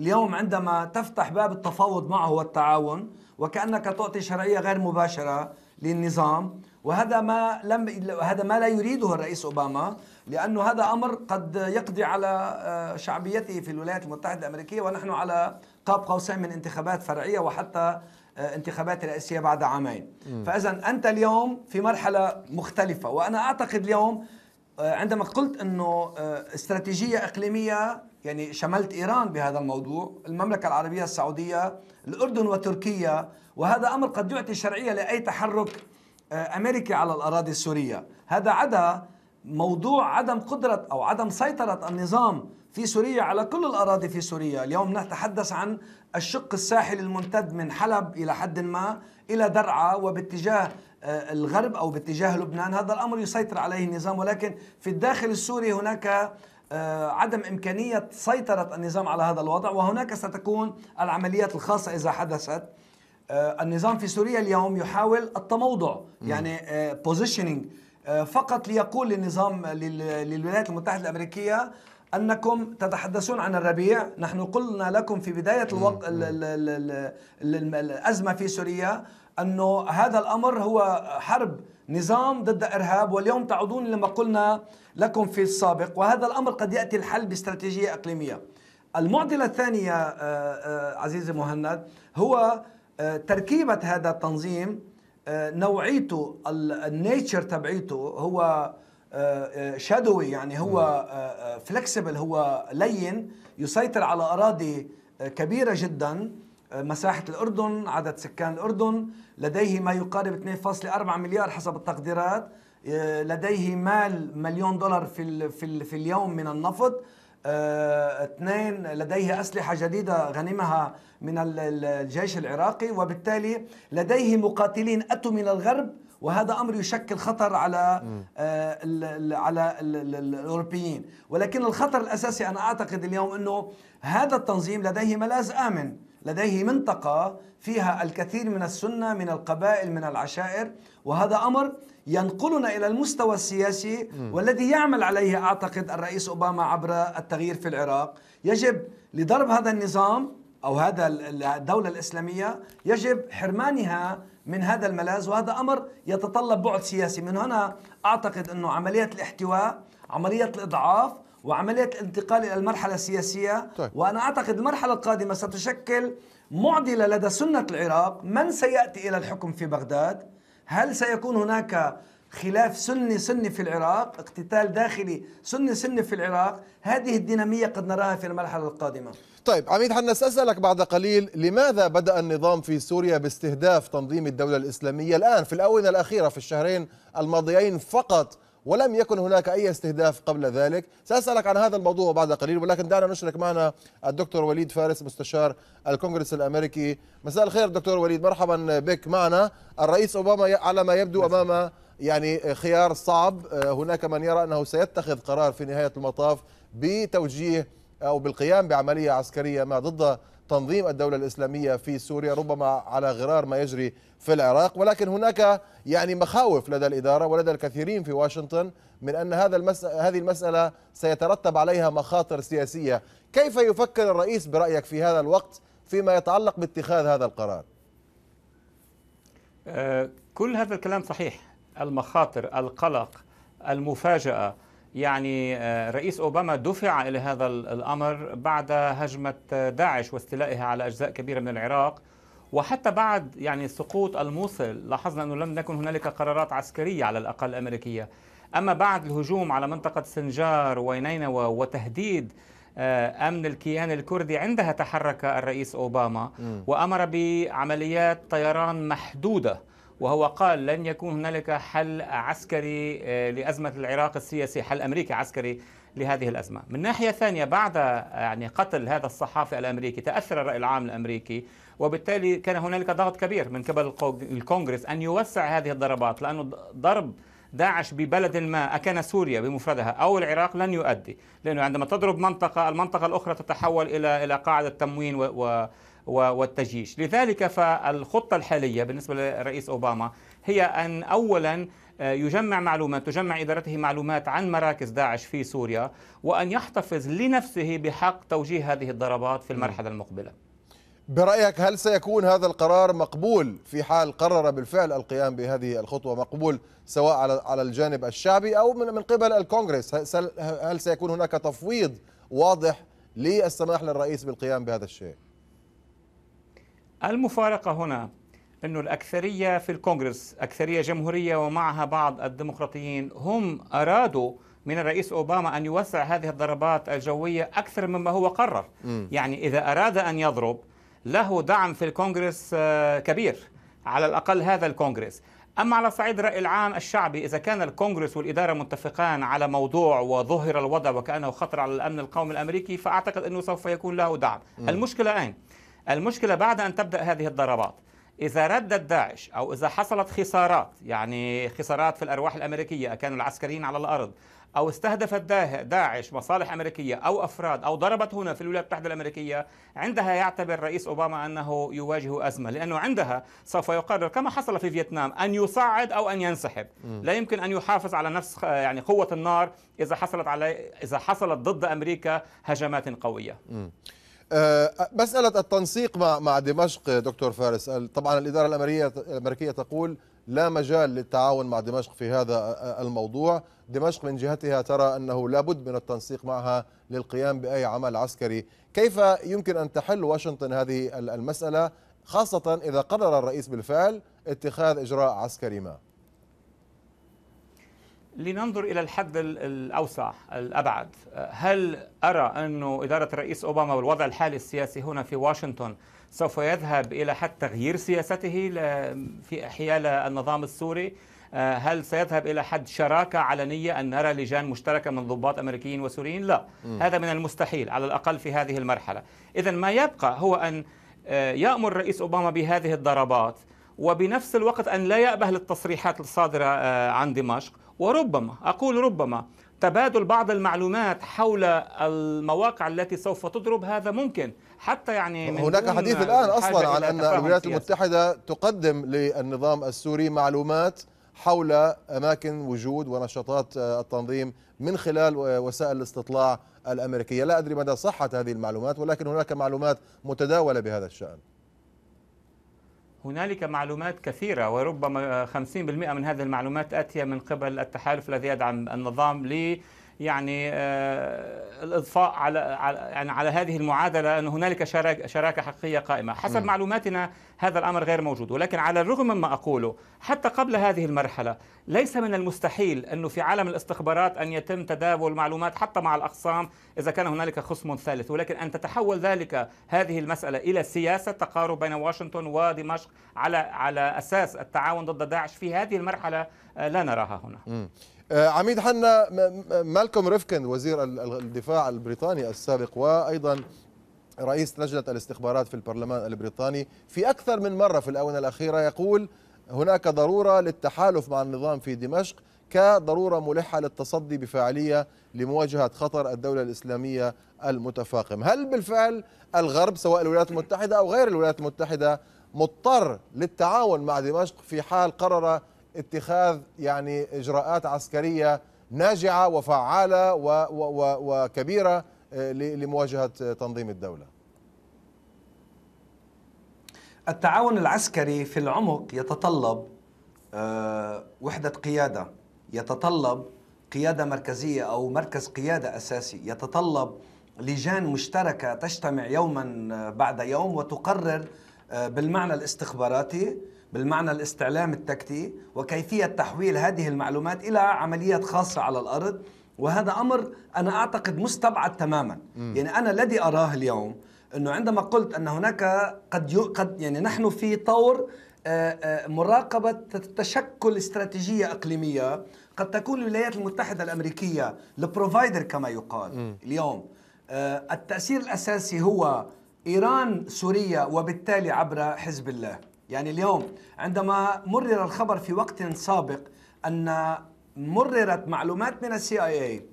E: اليوم عندما تفتح باب التفاوض معه والتعاون وكانك تعطي شرعيه غير مباشره للنظام وهذا ما لم هذا ما لا يريده الرئيس اوباما لانه هذا امر قد يقضي على آه، شعبيته في الولايات المتحده الامريكيه ونحن على قاب قوسين من انتخابات فرعيه وحتى آه، انتخابات رئاسيه بعد عامين فاذا انت اليوم في مرحله مختلفه وانا اعتقد اليوم آه، عندما قلت انه آه، استراتيجيه اقليميه يعني شملت ايران بهذا الموضوع، المملكه العربيه السعوديه، الاردن وتركيا، وهذا امر قد يعطي شرعيه لاي تحرك امريكي على الاراضي السوريه، هذا عدا موضوع عدم قدره او عدم سيطره النظام في سوريا على كل الأراضي في سوريا اليوم نتحدث عن الشق الساحلي الممتد من حلب إلى حد ما إلى درعا وباتجاه آه، الغرب أو باتجاه لبنان هذا الأمر يسيطر عليه النظام ولكن في الداخل السوري هناك آه، عدم إمكانية سيطرة النظام على هذا الوضع وهناك ستكون العمليات الخاصة إذا حدثت آه، النظام في سوريا اليوم يحاول التموضع يعني بوزيشنينج فقط ليقول للنظام للولايات المتحدة الأمريكية أنكم تتحدثون عن الربيع نحن قلنا لكم في بداية الوق... الأزمة في سوريا أنه هذا الأمر هو حرب نظام ضد إرهاب واليوم تعودون لما قلنا لكم في السابق وهذا الأمر قد يأتي الحل باستراتيجية إقليمية المعضلة الثانية آه، آه، عزيزي مهند هو آه، تركيبة هذا التنظيم نوعيته النيتشر تبعيته هو شادوي يعني هو فلكسبل آه، آه، هو لين يسيطر على اراضي آه، كبيره جدا مساحة الأردن عدد سكان الأردن لديه ما يقارب 2.4 مليار حسب التقديرات لديه مال مليون دولار في, في, في اليوم من النفط اثنين لديه أسلحة جديدة غنمها من الجيش العراقي وبالتالي لديه مقاتلين أتوا من الغرب وهذا امر يشكل خطر على آه على الاوروبيين ولكن الخطر الاساسي انا اعتقد اليوم انه هذا التنظيم لديه ملاذ امن لديه منطقه فيها الكثير من السنه من القبائل من العشائر وهذا امر ينقلنا الى المستوى السياسي م. والذي يعمل عليه اعتقد الرئيس اوباما عبر التغيير في العراق يجب لضرب هذا النظام او هذا الدوله الاسلاميه يجب حرمانها من هذا الملاذ وهذا أمر يتطلب بعد سياسي من هنا أعتقد أنه عملية الاحتواء عملية الإضعاف وعملية الانتقال إلى المرحلة السياسية طيب. وأنا أعتقد المرحلة القادمة ستشكل معضلة لدى سنة العراق من سيأتي إلى الحكم في بغداد هل سيكون هناك خلاف سني سني في العراق اقتتال داخلي سني سني في العراق هذه الدينامية قد نراها في المرحلة القادمة
A: طيب عميد حنا سأسألك بعد قليل لماذا بدأ النظام في سوريا باستهداف تنظيم الدولة الإسلامية الآن في الآونة الأخيرة في الشهرين الماضيين فقط ولم يكن هناك أي استهداف قبل ذلك سأسألك عن هذا الموضوع بعد قليل ولكن دعنا نشرك معنا الدكتور وليد فارس مستشار الكونغرس الأمريكي مساء الخير دكتور وليد مرحبا بك معنا الرئيس أوباما على ما يبدو أمام يعني خيار صعب آه، هناك من يرى أنه سيتخذ قرار في نهاية المطاف بتوجيه أو بالقيام بعملية عسكرية ما ضد تنظيم الدولة الإسلامية في سوريا ربما على غرار ما يجري في العراق ولكن هناك يعني مخاوف لدى الإدارة ولدى الكثيرين في واشنطن من أن هذا المسألة هذه المسألة سيترتب عليها مخاطر سياسية كيف يفكر الرئيس برأيك في هذا الوقت فيما يتعلق باتخاذ هذا القرار آه،
B: كل هذا الكلام صحيح المخاطر القلق المفاجأة يعني آه، رئيس أوباما دفع إلى هذا الأمر بعد هجمة داعش واستيلائها على أجزاء كبيرة من العراق وحتى بعد يعني سقوط الموصل لاحظنا أنه لم نكن هنالك قرارات عسكرية على الأقل أمريكية أما بعد الهجوم على منطقة سنجار وينينوى وتهديد آه، امن الكيان الكردي عندها تحرك الرئيس اوباما وامر بعمليات طيران محدوده وهو قال لن يكون هنالك حل عسكري آه، لأزمة العراق السياسي حل أمريكي عسكري لهذه الأزمة من ناحية ثانية بعد آه، يعني قتل هذا الصحافي الأمريكي تأثر الرأي العام الأمريكي وبالتالي كان هنالك ضغط كبير من قبل الكونغرس أن يوسع هذه الضربات لأنه ضرب داعش ببلد ما أكان سوريا بمفردها أو العراق لن يؤدي لأنه عندما تضرب منطقة المنطقة الأخرى تتحول إلى إلى قاعدة تموين و, و والتجيش لذلك فالخطة الحالية بالنسبة لرئيس أوباما هي أن أولا آه، يجمع معلومات تجمع إدارته معلومات عن مراكز داعش في سوريا وأن يحتفظ لنفسه بحق توجيه هذه الضربات في المرحلة المقبلة
A: برأيك هل سيكون هذا القرار مقبول في حال قرر بالفعل القيام بهذه الخطوة مقبول سواء على الجانب الشعبي أو من قبل الكونغرس هل سيكون هناك تفويض واضح للسماح للرئيس بالقيام بهذا الشيء؟
B: المفارقة هنا أنه الأكثرية في الكونغرس أكثرية جمهورية ومعها بعض الديمقراطيين هم أرادوا من الرئيس أوباما أن يوسع هذه الضربات الجوية أكثر مما هو قرر م. يعني إذا أراد أن يضرب له دعم في الكونغرس آه، كبير على الأقل هذا الكونغرس أما على صعيد الرأي العام الشعبي إذا كان الكونغرس والإدارة متفقان على موضوع وظهر الوضع وكأنه خطر على الأمن القومي الأمريكي فأعتقد أنه سوف يكون له دعم م. المشكلة أين؟ المشكلة بعد أن تبدأ هذه الضربات إذا ردت داعش أو إذا حصلت خسارات يعني خسارات في الأرواح الأمريكية كانوا العسكريين على الأرض أو استهدفت داعش مصالح أمريكية أو أفراد أو ضربت هنا في الولايات المتحدة الأمريكية عندها يعتبر الرئيس أوباما أنه يواجه أزمة لأنه عندها سوف يقرر كما حصل في فيتنام أن يصعد أو أن ينسحب لا يمكن أن يحافظ على نفس يعني قوة النار إذا حصلت على إذا حصلت ضد أمريكا هجمات قوية
A: آه، مسألة التنسيق مع مع دمشق دكتور فارس طبعا الإدارة الأمريكية الأمريكية تقول لا مجال للتعاون مع دمشق في هذا الموضوع دمشق من جهتها ترى أنه لابد من التنسيق معها للقيام بأي عمل عسكري كيف يمكن أن تحل واشنطن هذه المسألة خاصة إذا قرر الرئيس بالفعل اتخاذ إجراء عسكري ما
B: لننظر إلى الحد الأوسع الأبعد هل أرى أن إدارة الرئيس أوباما والوضع الحالي السياسي هنا في واشنطن سوف يذهب إلى حد تغيير سياسته في حيال النظام السوري آه، هل سيذهب إلى حد شراكة علنية أن نرى لجان مشتركة من ضباط أمريكيين وسوريين لا م. هذا من المستحيل على الأقل في هذه المرحلة إذا ما يبقى هو أن آه، يأمر الرئيس أوباما بهذه الضربات وبنفس الوقت أن لا يأبه للتصريحات الصادرة آه، عن دمشق وربما أقول ربما تبادل بعض المعلومات حول المواقع التي سوف تضرب هذا ممكن حتى يعني من هناك حديث الآن أصلا عن أن
A: الولايات المتحدة تقدم للنظام السوري معلومات حول أماكن وجود ونشاطات آه، التنظيم من خلال آه، وسائل الاستطلاع الأمريكية لا أدري مدى صحة هذه المعلومات ولكن هناك معلومات متداولة بهذا الشأن
B: هنالك معلومات كثيرة وربما 50% من هذه المعلومات آتية من قبل التحالف الذي يدعم النظام يعني آه، الاضفاء على يعني على هذه المعادله ان هنالك شراكه حقيقيه قائمه حسب م. معلوماتنا هذا الامر غير موجود ولكن على الرغم مما اقوله حتى قبل هذه المرحله ليس من المستحيل انه في عالم الاستخبارات ان يتم تداول معلومات حتى مع الاخصام اذا كان هنالك خصم ثالث ولكن ان تتحول ذلك هذه المساله الى سياسه تقارب بين واشنطن ودمشق على على اساس التعاون ضد داعش في هذه المرحله آه، لا نراها هنا
A: م. آه، عميد حنا مالكوم ريفكن وزير الدفاع البريطاني السابق وايضا رئيس لجنه الاستخبارات في البرلمان البريطاني في اكثر من مره في الاونه الاخيره يقول هناك ضروره للتحالف مع النظام في دمشق كضروره ملحه للتصدي بفاعليه لمواجهه خطر الدوله الاسلاميه المتفاقم، هل بالفعل الغرب سواء الولايات المتحده او غير الولايات المتحده مضطر للتعاون مع دمشق في حال قرر اتخاذ يعني اجراءات عسكريه ناجعه وفعاله وكبيره آه، لمواجهه تنظيم الدوله
E: التعاون العسكري في العمق يتطلب آه، وحده قياده يتطلب قياده مركزيه او مركز قياده اساسي يتطلب لجان مشتركه تجتمع يوما آه، بعد يوم وتقرر بالمعنى الاستخباراتي بالمعنى الاستعلام التكتيكي وكيفية تحويل هذه المعلومات إلى عمليات خاصة على الأرض وهذا أمر أنا أعتقد مستبعد تماما م. يعني أنا الذي أراه اليوم أنه عندما قلت أن هناك قد, ي... قد يعني نحن في طور آه، آه، مراقبة تشكل استراتيجية إقليمية قد تكون الولايات المتحدة الأمريكية البروفايدر كما يقال م. اليوم آه، التأثير الأساسي هو إيران سوريا وبالتالي عبر حزب الله يعني اليوم عندما مرر الخبر في وقت سابق أن مررت معلومات من السي اي اي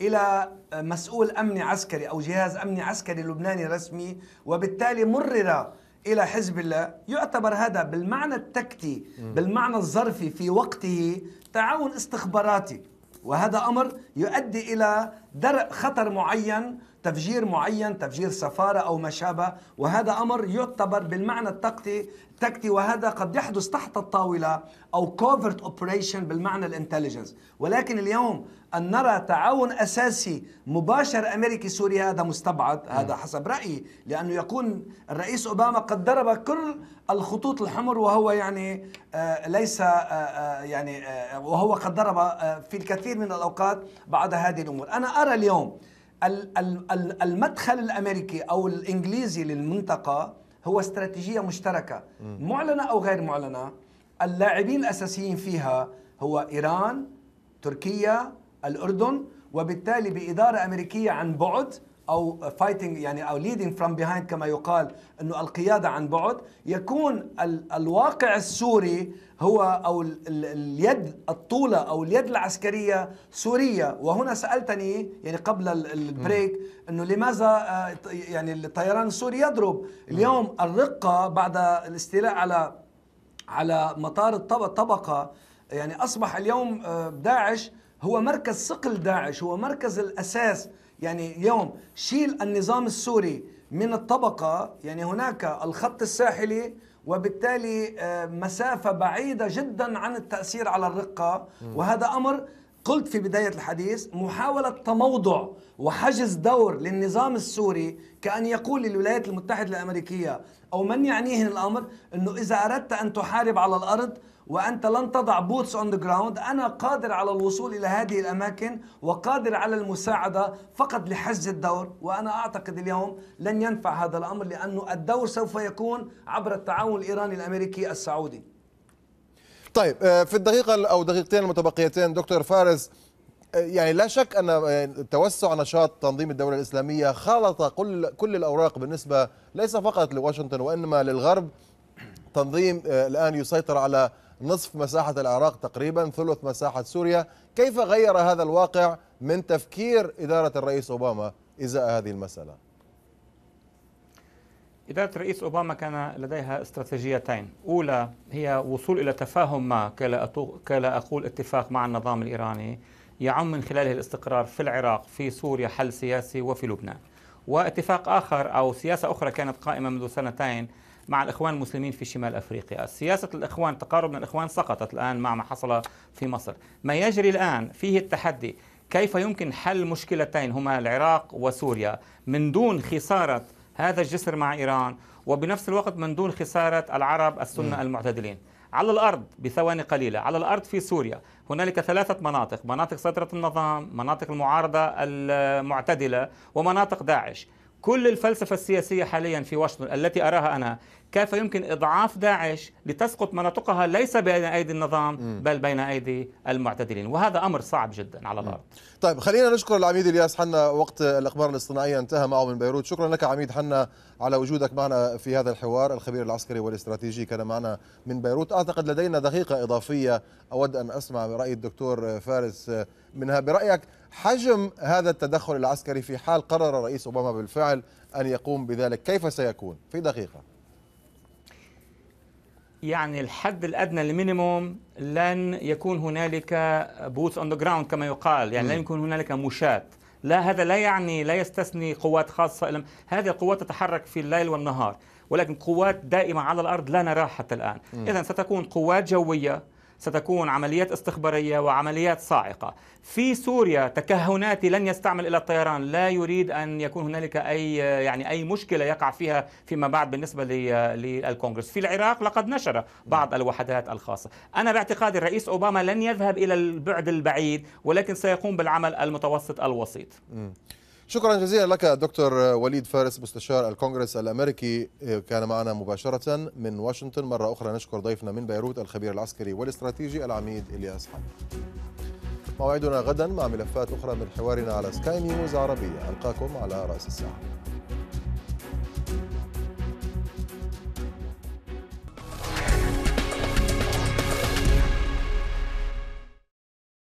E: الى مسؤول امني عسكري او جهاز امني عسكري لبناني رسمي وبالتالي مرر الى حزب الله يعتبر هذا بالمعنى التكتي بالمعنى الظرفي في وقته تعاون استخباراتي وهذا امر يؤدي الى درء خطر معين تفجير معين تفجير سفارة أو ما شابه وهذا أمر يعتبر بالمعنى التقتي تكتي وهذا قد يحدث تحت الطاولة أو كوفرت أوبريشن بالمعنى الانتليجنس ولكن اليوم أن نرى تعاون أساسي مباشر أمريكي سوري هذا مستبعد هذا حسب رأيي لأنه يكون الرئيس أوباما قد ضرب كل الخطوط الحمر وهو يعني آه، ليس آه، آه، يعني وهو قد ضرب في الكثير من الأوقات بعد هذه الأمور أنا أرى اليوم المدخل الامريكي او الانجليزي للمنطقه هو استراتيجيه مشتركه معلنه او غير معلنه اللاعبين الاساسيين فيها هو ايران تركيا الاردن وبالتالي باداره امريكيه عن بعد او فايتنج يعني او ليدنج فروم بيهايند كما يقال انه القياده عن بعد يكون الواقع السوري هو او اليد الطوله او اليد العسكريه سوريه وهنا سالتني يعني قبل البريك انه لماذا آه، يعني الطيران السوري يضرب اليوم الرقه بعد الاستيلاء على على مطار الطبقه يعني اصبح اليوم آه، داعش هو مركز ثقل داعش هو مركز الاساس يعني اليوم شيل النظام السوري من الطبقه يعني هناك الخط الساحلي وبالتالي آه، مسافة بعيدة جدا عن التأثير على الرقة وهذا أمر قلت في بداية الحديث محاولة تموضع وحجز دور للنظام السوري كأن يقول للولايات المتحدة الأمريكية أو من يعنيه الأمر أنه إذا أردت أن تحارب على الأرض وأنت لن تضع بوتس أون ذا جراوند أنا قادر على الوصول إلى هذه الأماكن وقادر على المساعدة فقط لحجز الدور وأنا أعتقد اليوم لن ينفع هذا الأمر لأنه الدور سوف يكون عبر التعاون الإيراني الأمريكي السعودي
A: طيب آه، في الدقيقة أو دقيقتين المتبقيتين دكتور فارس آه، يعني لا شك ان آه، توسع نشاط تنظيم الدوله الاسلاميه خالط كل كل الاوراق بالنسبه ليس فقط لواشنطن وانما للغرب تنظيم الان يسيطر على نصف مساحة العراق تقريبا ثلث مساحة سوريا كيف غير هذا الواقع من تفكير إدارة الرئيس أوباما إزاء هذه المسألة
B: إدارة الرئيس أوباما كان لديها استراتيجيتين أولى هي وصول إلى تفاهم ما كلا أقول اتفاق مع النظام الإيراني يعم من خلاله الاستقرار في العراق في سوريا حل سياسي وفي لبنان واتفاق آخر أو سياسة أخرى كانت قائمة منذ سنتين مع الإخوان المسلمين في شمال أفريقيا سياسة الإخوان تقارب من الإخوان سقطت الآن مع ما حصل في مصر ما يجري الآن فيه التحدي كيف يمكن حل مشكلتين هما العراق وسوريا من دون خسارة هذا الجسر مع إيران وبنفس الوقت من دون خسارة العرب السنة م. المعتدلين على الأرض بثواني قليلة على الأرض في سوريا هنالك ثلاثة مناطق مناطق سيطرة النظام مناطق المعارضة المعتدلة ومناطق داعش كل الفلسفة السياسية حاليا في واشنطن التي أراها أنا كيف يمكن إضعاف داعش لتسقط مناطقها ليس بين أيدي النظام بل بين أيدي المعتدلين وهذا أمر صعب جدا على الأرض
A: طيب خلينا نشكر العميد إلياس حنا وقت الأخبار الاصطناعية انتهى معه من بيروت شكرا لك عميد حنا على وجودك معنا في هذا الحوار الخبير العسكري والاستراتيجي كان معنا من بيروت أعتقد لدينا دقيقة إضافية أود أن أسمع رأي الدكتور فارس منها برأيك حجم هذا التدخل العسكري في حال قرر الرئيس أوباما بالفعل أن يقوم بذلك كيف سيكون في دقيقة
B: يعني الحد الادنى المينيموم لن يكون هنالك بوتس اون ذا جراوند كما يقال يعني م. لن يكون هنالك مشاة لا هذا لا يعني لا يستثني قوات خاصه هذه القوات تتحرك في الليل والنهار ولكن قوات دائمه على الارض لا نراها حتى الان اذا ستكون قوات جويه ستكون عمليات استخبارية وعمليات صاعقة في سوريا تكهناتي لن يستعمل إلى الطيران لا يريد أن يكون هنالك أي يعني أي مشكلة يقع فيها فيما بعد بالنسبة للكونغرس في العراق لقد نشر بعض الوحدات الخاصة أنا باعتقادي الرئيس أوباما لن يذهب إلى البعد البعيد ولكن سيقوم بالعمل المتوسط الوسيط
A: شكرا جزيلا لك دكتور وليد فارس مستشار الكونغرس الامريكي كان معنا مباشره من واشنطن مره اخرى نشكر ضيفنا من بيروت الخبير العسكري والاستراتيجي العميد الياس حمد موعدنا غدا مع ملفات اخرى من حوارنا على سكاي نيوز عربيه القاكم على راس الساعه